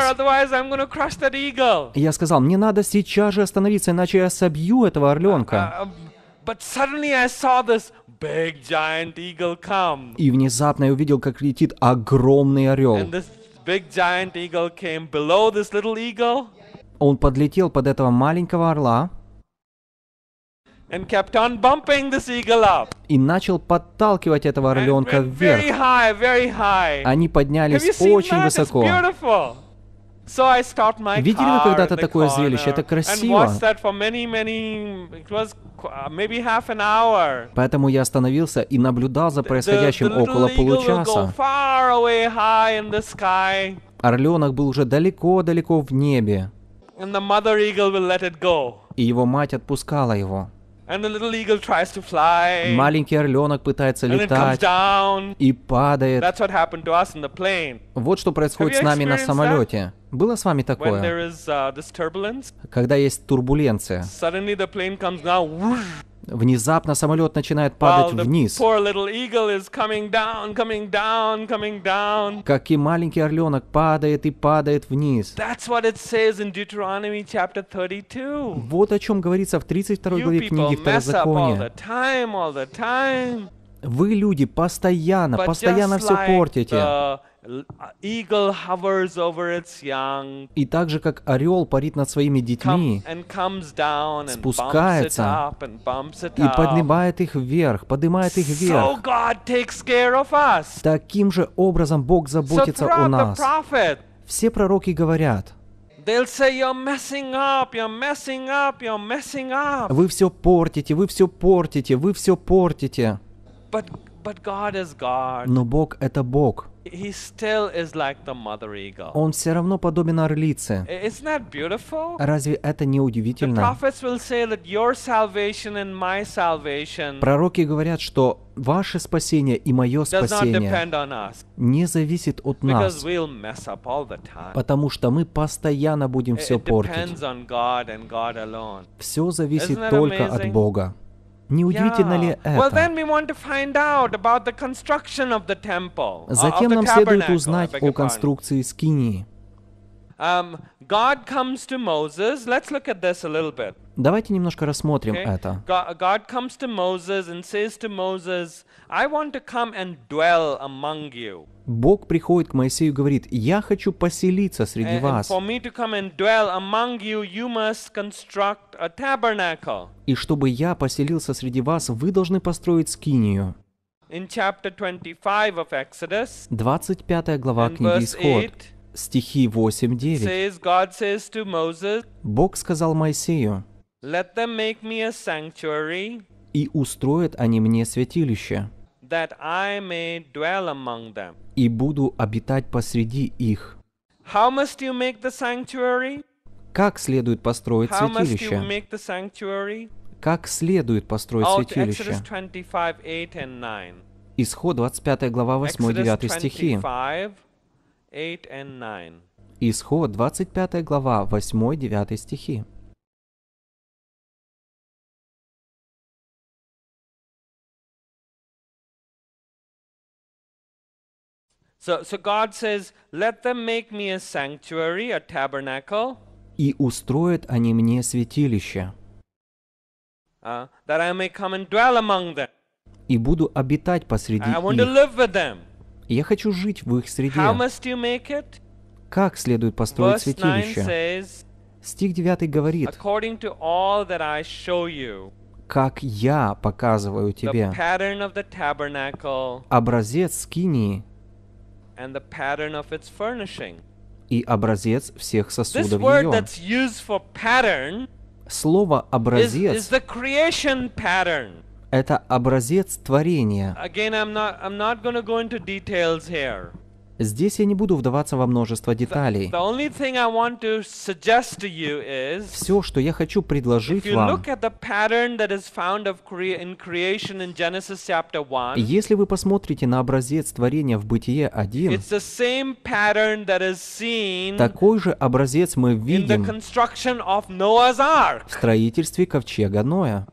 И я сказал, мне надо сейчас же остановиться, иначе я собью этого орленка. И внезапно я увидел, как летит огромный орел. Он подлетел под этого маленького орла and kept on bumping this eagle up. и начал подталкивать этого орленка вверх. Very high, very high. Они поднялись очень that? высоко. So I my Видели вы когда-то такое зрелище? Это красиво. Поэтому я остановился и наблюдал за происходящим the, the, около получаса. Орленок был уже далеко-далеко в небе. And the mother eagle will let it go. И его мать отпускала его. And the little eagle tries to fly. Маленький орленок пытается And летать it comes down. и падает. That's what happened to us in the plane. Вот что происходит с нами на самолете. That? Было с вами такое? Uh, Когда есть турбуленция. Внезапно самолет начинает падать вниз. Как и маленький орленок падает и падает вниз. Вот о чем говорится в 32 главе книги Второзакония. Вы, люди, постоянно, постоянно все like портите. The а, и так же, как орел парит над своими детьми, спускается и поднимает их вверх, поднимает их вверх. Таким же образом Бог заботится о нас. Все пророки говорят, вы все портите, вы все портите, вы все портите. Но Бог — это Бог. Он все равно подобен орлице. Разве это не удивительно? Пророки говорят, что ваше спасение и мое спасение не зависит от нас, потому что мы постоянно будем все портить. Все зависит только от Бога. Не удивительно ли это? Uh, Затем нам следует узнать о конструкции скинии. Um, Давайте немножко рассмотрим okay? это. God comes to Moses and says to Moses, I want to come and dwell among you. Бог приходит к Моисею и говорит, «Я хочу поселиться среди вас». И чтобы я поселился среди вас, вы должны построить скинию. 25 глава книги Исход, стихи 8-9. Бог сказал Моисею, «И устроят они мне святилище» that I may dwell among them. И буду обитать посреди их. How must you make the sanctuary? Как следует построить How святилище? Must you make the sanctuary? Как следует построить Out святилище? Exodus 25, 8 and 9. Исход 25 глава 8-9 стихи. 8 Исход 25 глава 8-9 стихи. So, so God says, let them make me a sanctuary, a tabernacle. И устроят они мне святилище. Uh, that I may come and dwell among them. И буду обитать посреди I want их. To live with them. Я хочу жить в их среде. How must you make it? Как следует построить Verse святилище? Says, Стих 9 говорит, According to all that I show you, как я показываю тебе образец скинии, and the pattern of its furnishing. И образец всех сосудов ее. Слово образец Is the creation pattern. это образец творения. Again, I'm not, I'm not going to go into details here. Здесь я не буду вдаваться во множество деталей. Все, что я хочу предложить вам, если вы посмотрите на образец творения в Бытие 1, такой же образец мы видим в строительстве ковчега Ноя.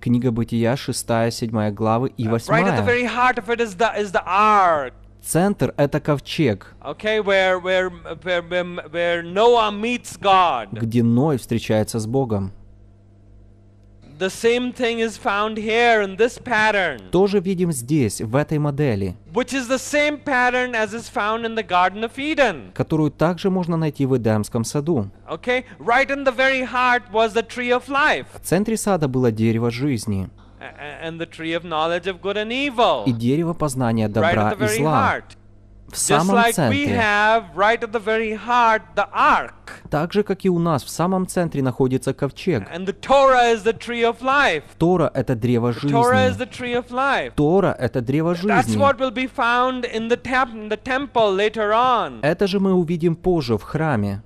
Книга Бытия 6, 7 главы и 8 is the is the ark. Центр — это ковчег, okay, where, where, where, where Noah meets God. где Ной встречается с Богом. The same thing is found here in this pattern. Тоже видим здесь, в этой модели. Which is the same pattern as is found in the Garden of Eden. Которую также можно найти в Эдемском саду. Okay, right in the very heart was the tree of life. В центре сада было дерево жизни и дерево познания добра и зла в самом центре. Так же, как и у нас в самом центре находится ковчег. Тора — это древо жизни. Тора — это древо жизни. Это же мы увидим позже в храме.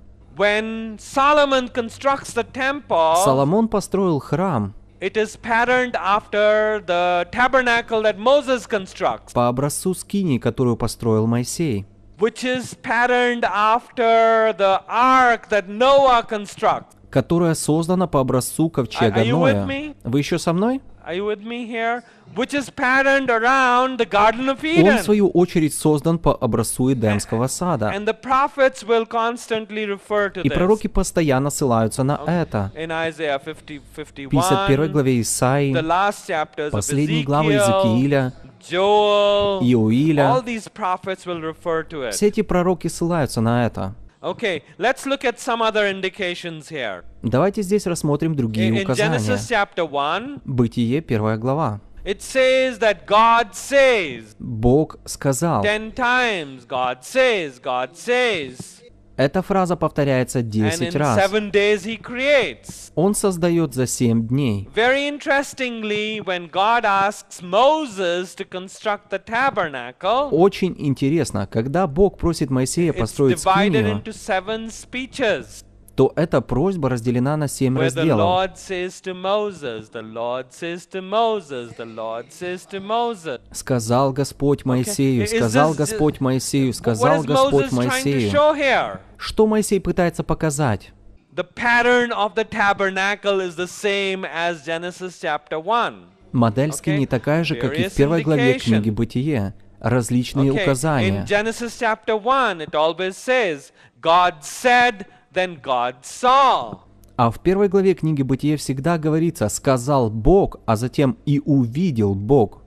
Соломон построил храм, It is patterned after the tabernacle that Moses constructs. По образцу скини, которую построил Моисей. Which is patterned after the ark that Noah constructs. Которая создана по образцу ковчега Ноя. Вы еще со мной? Are you with me here? Which is patterned around the Garden of Eden. Он, в свою очередь, создан по образцу Эдемского <laughs> сада. And the prophets will constantly refer to И пророки постоянно ссылаются на okay. это. In Isaiah 50, 51, 51 главе Исаии, the last chapters последние главы Иезекииля, Иоиля, все эти пророки ссылаются на это. Okay, let's look at some other indications here. Давайте здесь рассмотрим другие указания. In Genesis chapter 1, Бытие, первая глава. It says that God says. Бог сказал. Ten times God says, God says. Эта фраза повторяется 10 раз. Он создает за 7 дней. Very interestingly, when God asks Moses to construct the tabernacle, Очень интересно, когда Бог просит Моисея построить скинию, то эта просьба разделена на семь разделов. Сказал Господь Моисею, сказал Господь Моисею, сказал Господь Моисею. Что Моисей пытается показать? The pattern Модель скини такая же, как и в первой главе книги Бытие. Различные указания than God saw. А в первой главе книги Бытия всегда говорится «сказал Бог», а затем «и увидел Бог».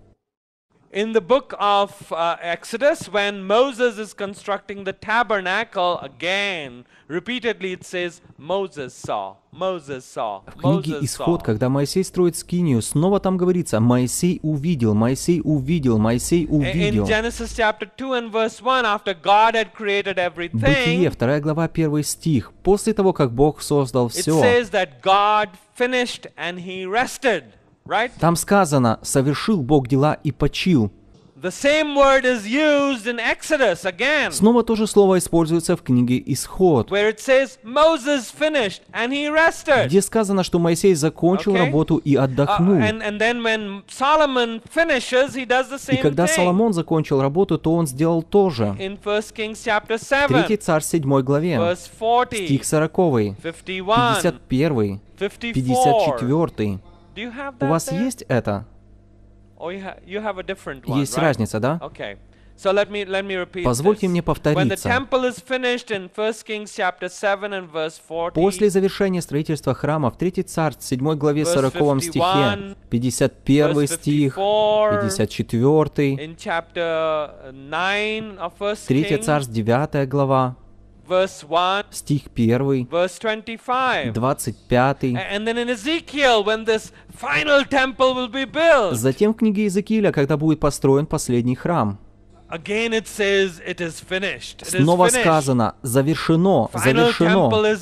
in the book of uh, Exodus, when Moses is constructing the tabernacle again, repeatedly it says, Moses saw, Moses saw, Moses saw. В книге «Исход», когда Моисей строит скинию, снова там говорится, Моисей увидел, Моисей увидел, Моисей э, увидел. In Genesis chapter 2 and verse 1, after God had created everything, Бытие, 2 глава, 1 стих, после того, как Бог создал все, it says that God finished and he rested. Там сказано, совершил Бог дела и почил. Снова то же слово используется в книге Исход, где сказано, что Моисей закончил работу и uh, отдохнул. и когда Соломон закончил работу, то он сделал то же. В 3 царь 7 главе, стих 40, 51, 54, у вас есть это? Oh, есть разница, да? Позвольте мне повториться. После завершения строительства храма в 3 царств, 7 главе 40 стихе, 51 стих, 54, 3 царств, 9 глава, стих 1, 25. Затем в книге Иезекииля, когда будет построен последний храм, Снова сказано, завершено, завершено.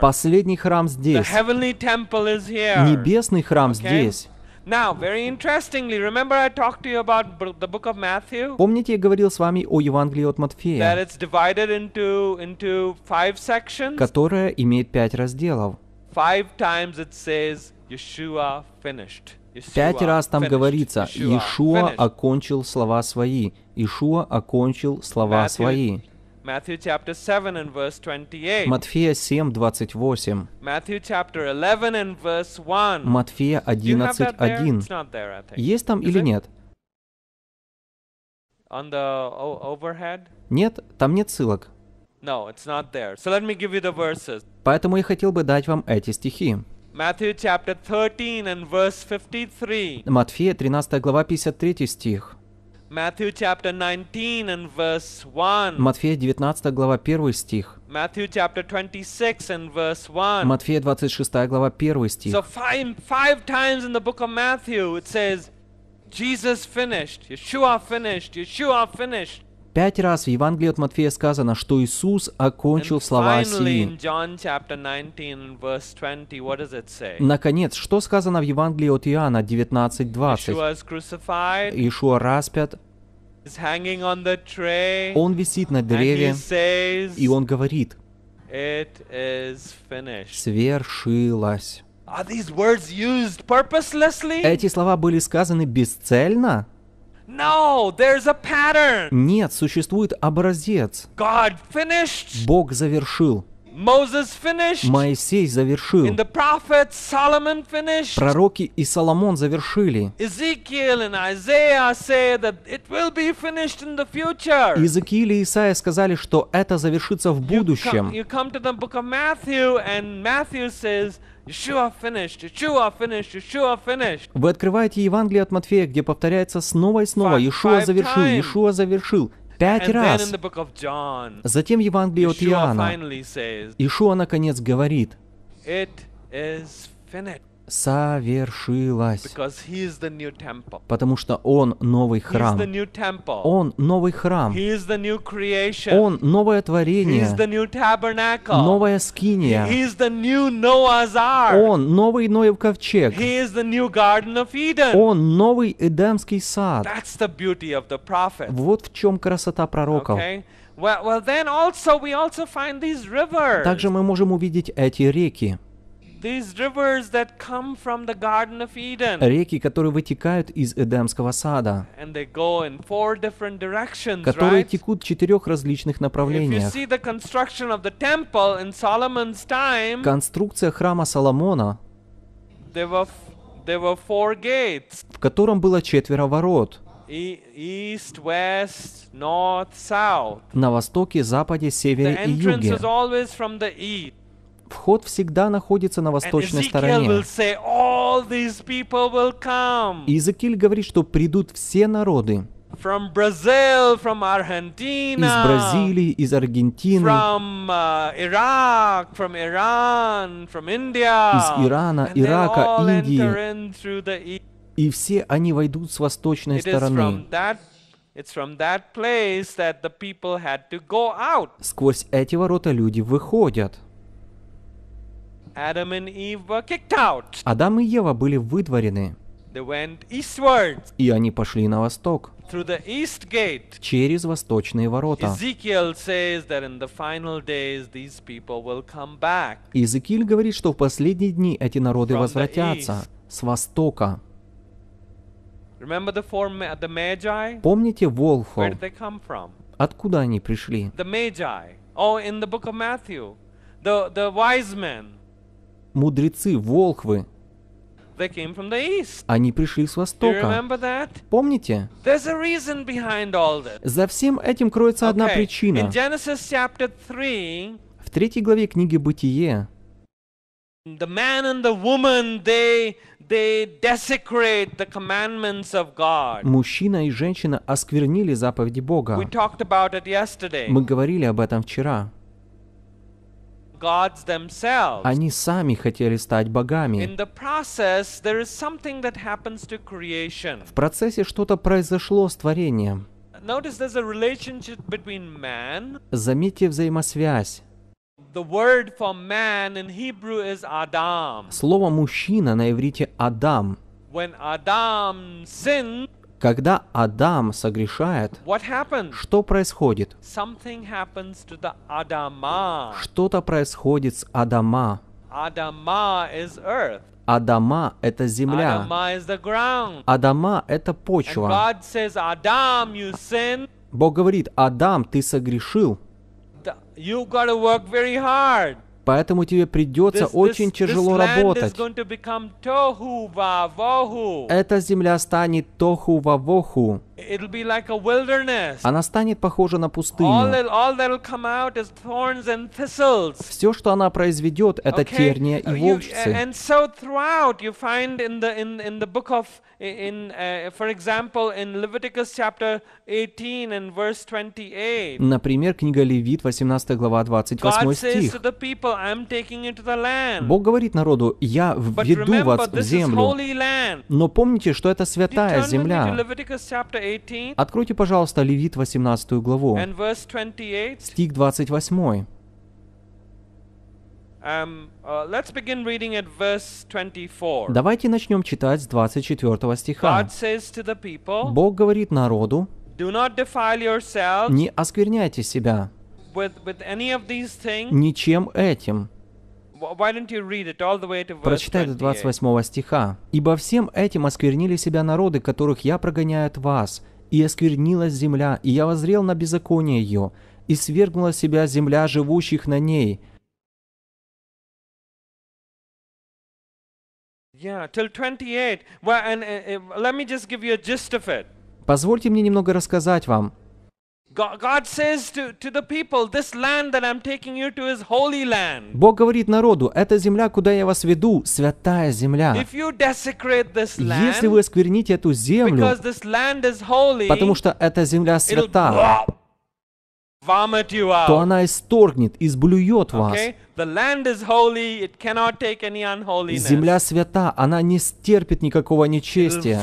Последний храм здесь. Небесный храм здесь. Now, very interestingly, remember I talked to you about the book of Matthew? Помните, я говорил с вами о Евангелии от Матфея, that it's divided into, into five sections? которое имеет пять разделов. Five times it says, Yeshua finished. Пять раз там говорится, Иешуа окончил слова свои, Иешуа окончил слова свои. Matthew chapter 7 and verse 28. Матфея 7, 28. Matthew chapter 11 and verse 1. Матфея 11, 1. Есть там или нет? On the overhead? Нет, там нет ссылок. No, it's not there. So let me give you the verses. Поэтому я хотел бы дать вам эти стихи. Matthew chapter 13 and verse 53. Матфея 13 глава 53 стих. Matthew chapter 19 and verse 1. Матфея 19 глава 1 стих. Matthew chapter 26 and verse 1. Матфея 26 глава 1 стих. So five, five times in the book of Matthew it says Jesus finished, Yeshua finished, Yeshua finished. Пять раз в Евангелии от Матфея сказано, что Иисус окончил слова Сирин. Наконец, что сказано в Евангелии от Иоанна 19.20? Иешуа распят, он висит на древе, и он говорит, «Свершилось». Эти слова были сказаны бесцельно? No, there's a pattern. Нет, существует образец. God finished. Бог завершил. Moses finished. Моисей завершил. And the prophet Solomon finished. Пророки и Соломон завершили. Ezekiel and Isaiah say that it will be finished in the future. Иезекииль и Исаия сказали, что это завершится в будущем. You come, you come to the book of Matthew, and Matthew says Yeshua finished, Yeshua finished, Yeshua finished. Вы открываете Евангелие от Матфея, где повторяется снова и снова «Иешуа завершил, Иешуа завершил». Пять раз. Затем Евангелие от Иоанна. Иешуа наконец говорит, совершилось, Потому что Он новый храм. Он новый храм. Он новое творение. Новая скиния. Он новый Ноев ковчег. Он новый Эдемский сад. Вот в чем красота пророков. Также мы можем увидеть эти реки. Реки, которые вытекают из Эдемского сада, которые текут в четырех различных направлениях. Конструкция храма Соломона, в котором было четверо ворот. E, east, west, north, south. На востоке, западе, севере и юге. Вход всегда находится на восточной стороне. Иезекииль говорит, что придут все народы. From Brazil, from Argentina, из Бразилии, из Аргентины, from, uh, Iraq, from Iran, from India, из Ирана, Ирака, Индии. И все они войдут с восточной It стороны. Сквозь эти ворота люди выходят. Адам и Ева были выдворены. They went eastward. И они пошли на восток. Through the east gate. Через восточные ворота. Иезекииль говорит, что в последние дни эти народы возвратятся с востока. Помните Волхов? Откуда они пришли? The Magi. Oh, in the book of Matthew. The, the wise men мудрецы, волхвы. Они пришли с востока. Помните? За всем этим кроется okay. одна причина. В третьей главе книги «Бытие» Мужчина и женщина осквернили заповеди Бога. Мы говорили об этом вчера. Они сами хотели стать богами. В процессе что-то произошло с творением. Заметьте взаимосвязь. Слово «мужчина» на иврите «адам». Когда Адам согрешает, что происходит? Что-то происходит с Адама. Адама — это земля. Адама — это почва. Бог говорит, Адам, ты согрешил. Поэтому тебе придется this, очень тяжело работать. Эта земля станет тоху-вавоху. Она станет похожа на пустыню. Все, что она произведет, это терния и волчцы. In, uh, for example, in Leviticus chapter 18 and verse 28. Например, книга Левит, 18 глава, 28 стих. Бог говорит народу, «Я введу вас в землю». Но помните, что это святая земля. Откройте, пожалуйста, Левит 18 главу, стих 28. Um, uh, Давайте начнем читать с 24 стиха. Бог говорит народу, не оскверняйте себя ничем этим, Прочитай до 28 стиха. «Ибо всем этим осквернили себя народы, которых я прогоняю от вас, и осквернилась земля, и я возрел на беззаконие ее, и свергнула себя земля живущих на ней». Uh, uh, Позвольте мне немного рассказать вам. God says to, to the people, this land that I'm taking you to is holy land. Бог говорит народу, эта земля, куда я вас веду, святая земля. If you desecrate this land, Если вы оскверните эту землю, because this land is holy, потому что эта земля свята, то она исторгнет, изблюет вас. Okay? Земля свята, она не стерпит никакого нечестия.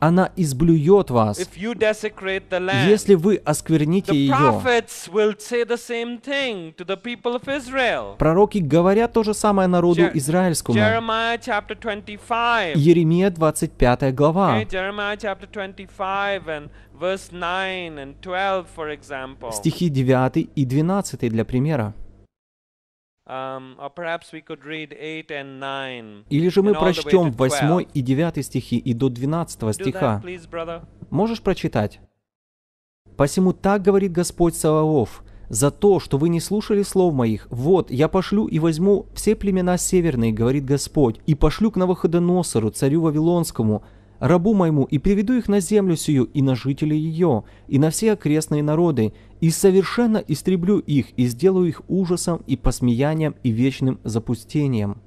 Она изблюет вас. Если вы оскверните ее, пророки говорят то же самое народу израильскому. Еремия 25 глава. Стихи 9 и 12 для примера. Um, Или же мы прочтем 8 и 9 стихи и до 12 стиха. Можешь прочитать? «Посему так говорит Господь Саваоф, за то, что вы не слушали слов моих, вот, я пошлю и возьму все племена северные, говорит Господь, и пошлю к Навуходоносору, царю Вавилонскому, рабу моему, и приведу их на землю сию, и на жителей ее, и на все окрестные народы, и совершенно истреблю их, и сделаю их ужасом и посмеянием и вечным запустением».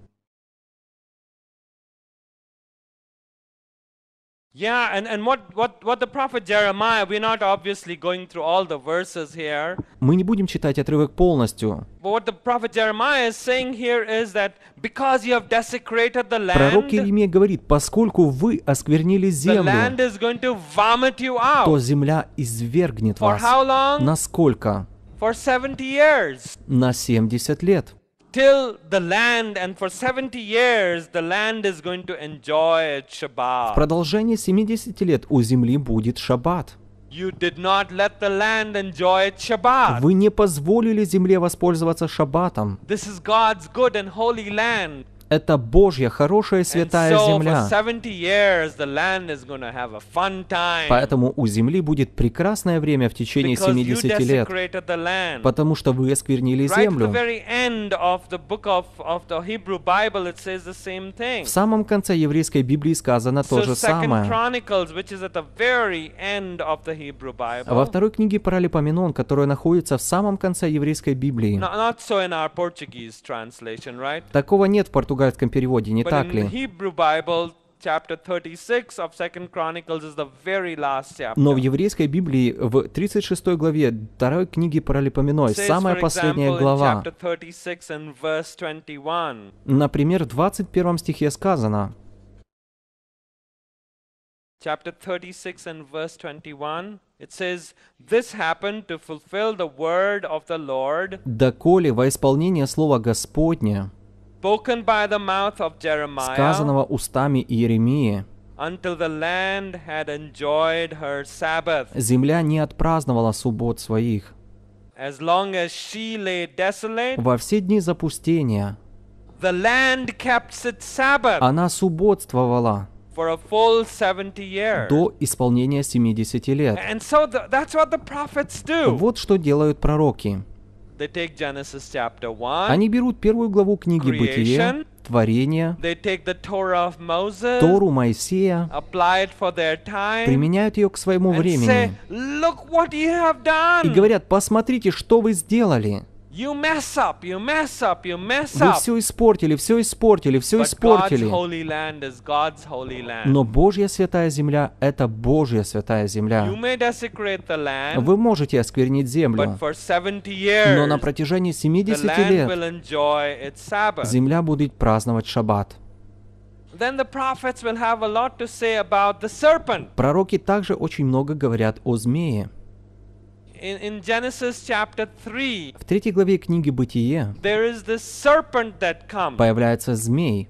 Yeah, and, and what, what, what the prophet Jeremiah, we're not obviously going through all the verses here. Мы не будем читать отрывок полностью. But what the prophet Jeremiah is saying here is that because you have desecrated the land, Пророк Иеремия говорит, поскольку вы осквернили землю, the land is going to vomit you out. то земля извергнет For вас. How long? Насколько? For 70 years. На 70 лет. till the land and for 70 years the land is going to enjoy its Shabbat. В продолжение 70 лет у земли будет шаббат. You did not let the land enjoy its Shabbat. Вы не позволили земле воспользоваться шаббатом. This is God's good and holy land. это Божья хорошая святая земля. Поэтому у земли будет прекрасное время в течение 70 лет, потому что вы осквернили землю. В самом конце еврейской Библии сказано то же самое. Во второй книге Паралипоменон, которая находится в самом конце еврейской Библии. Такого нет в португальском португальском переводе, не так ли? Но в еврейской Библии в 36 главе второй книги Паралипоменой, самая последняя глава, например, в 21 стихе сказано, chapter 36 and verse 21, it says, This happened to fulfill the word of the Lord. Доколе во исполнение слова Господня сказанного устами Иеремии, земля не отпраздновала суббот своих. Во все дни запустения она субботствовала до исполнения 70 лет. Вот что делают пророки. Они берут первую главу книги Бытия, творение, Тору Моисея, применяют ее к своему времени и говорят, посмотрите, что вы сделали. You mess up, you mess up, you mess up. Вы все испортили, все испортили, все испортили. Но Божья святая земля — это Божья святая земля. You may desecrate the land, Вы можете осквернить землю, but for 70 years, но на протяжении 70 the land лет will enjoy its Sabbath. земля будет праздновать шаббат. Пророки также очень много говорят о змее. В третьей главе книги Бытие появляется змей.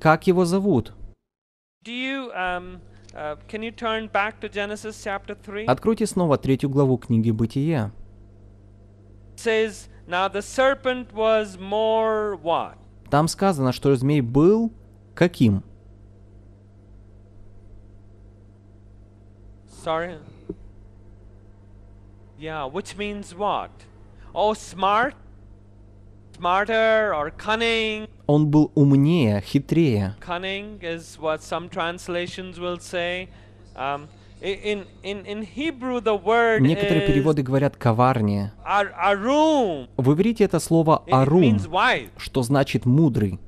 Как его зовут? Um, uh, Откройте снова третью главу книги Бытия. Там сказано, что змей был каким? Sorry? Yeah, which means what? Oh, smart? Smarter or cunning? Он был умнее, хитрее. Cunning is what some translations will say. Um, in, in, in Hebrew the word Некоторые переводы говорят коварнее. Арум. В иврите это слово арум, что значит мудрый.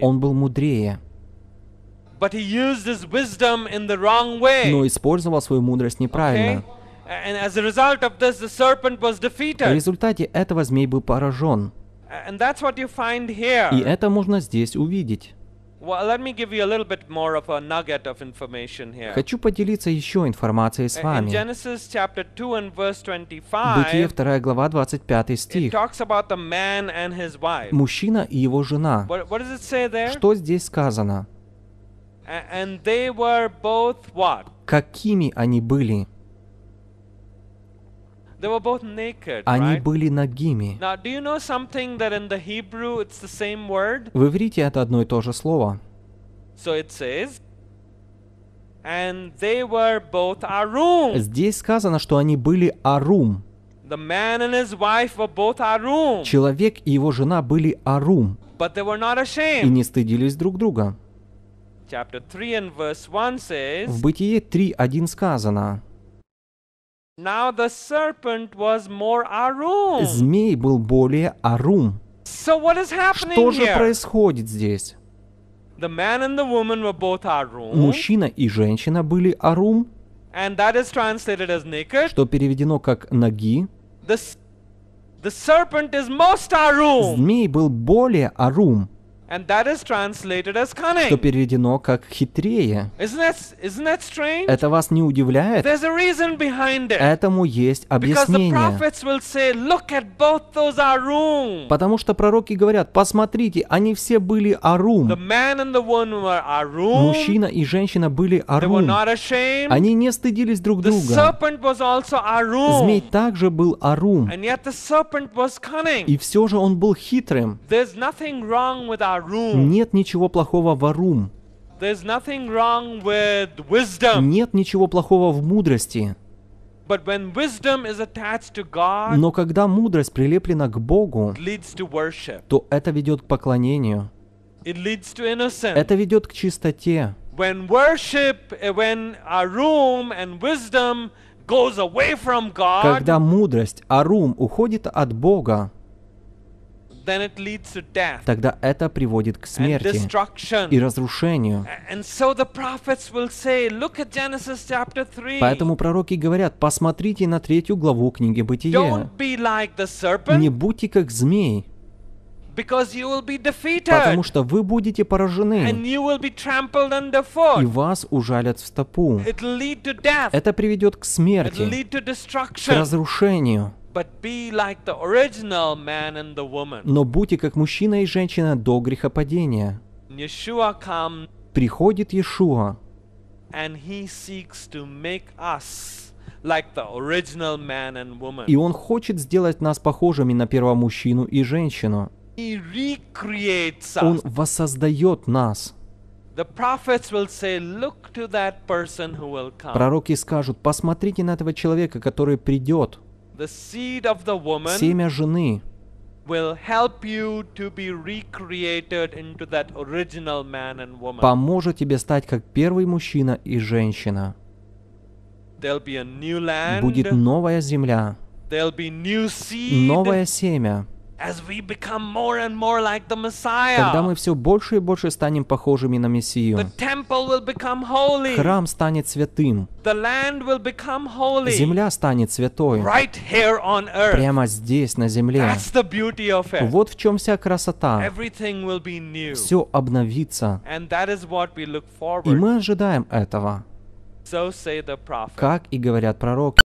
Он был мудрее но использовал свою мудрость неправильно. В результате этого змей был поражен. И это можно здесь увидеть. Хочу поделиться еще информацией с вами. Бытие 2 глава 25 стих. Мужчина и его жена. Что здесь сказано? And they were both what? Какими они были? They were both naked, Они right? были нагими. Now, do you know something that in the Hebrew it's the same word? В иврите это одно и то же слово. So it says, and they were both arum. Здесь сказано, что они были арум. The man and his wife were both arum. Человек и его жена были арум. But they were not ashamed. И не стыдились друг друга. В Бытие 3.1 сказано, Now the serpent was more arum. Змей был более арум. So what is happening Что же here? происходит здесь? The man and the woman were both arum. Мужчина и женщина были арум. And that is translated as naked. Что переведено как ноги. The, the serpent is most arum. Змей был более арум что переведено как «хитрее». Это вас не удивляет? Этому есть объяснение. Потому что пророки говорят, посмотрите, они все были арум. Мужчина и женщина были арум. Они не стыдились друг друга. Змей также был арум. И все же он был хитрым. Нет ничего плохого в арум. Нет ничего плохого в мудрости. Но когда мудрость прилеплена к Богу, то это ведет к поклонению. Это ведет к чистоте. Eh, когда мудрость, арум уходит от Бога, тогда это приводит к смерти и разрушению. Поэтому пророки говорят, посмотрите на третью главу книги Бытия. Не будьте как змей, Потому что вы будете поражены, и вас ужалят в стопу. Это приведет к смерти, к разрушению. Но будьте как мужчина и женщина до грехопадения. Приходит Иешуа. И он хочет сделать нас похожими на первого мужчину и женщину. Он воссоздает нас. Пророки скажут, посмотрите на этого человека, который придет семя жены поможет тебе стать как первый мужчина и женщина. Будет новая земля, новое семя, когда мы все больше и больше станем похожими на Мессию, храм станет святым, земля станет святой, прямо здесь, на земле. Вот в чем вся красота. Все обновится. И мы ожидаем этого. Как и говорят пророки.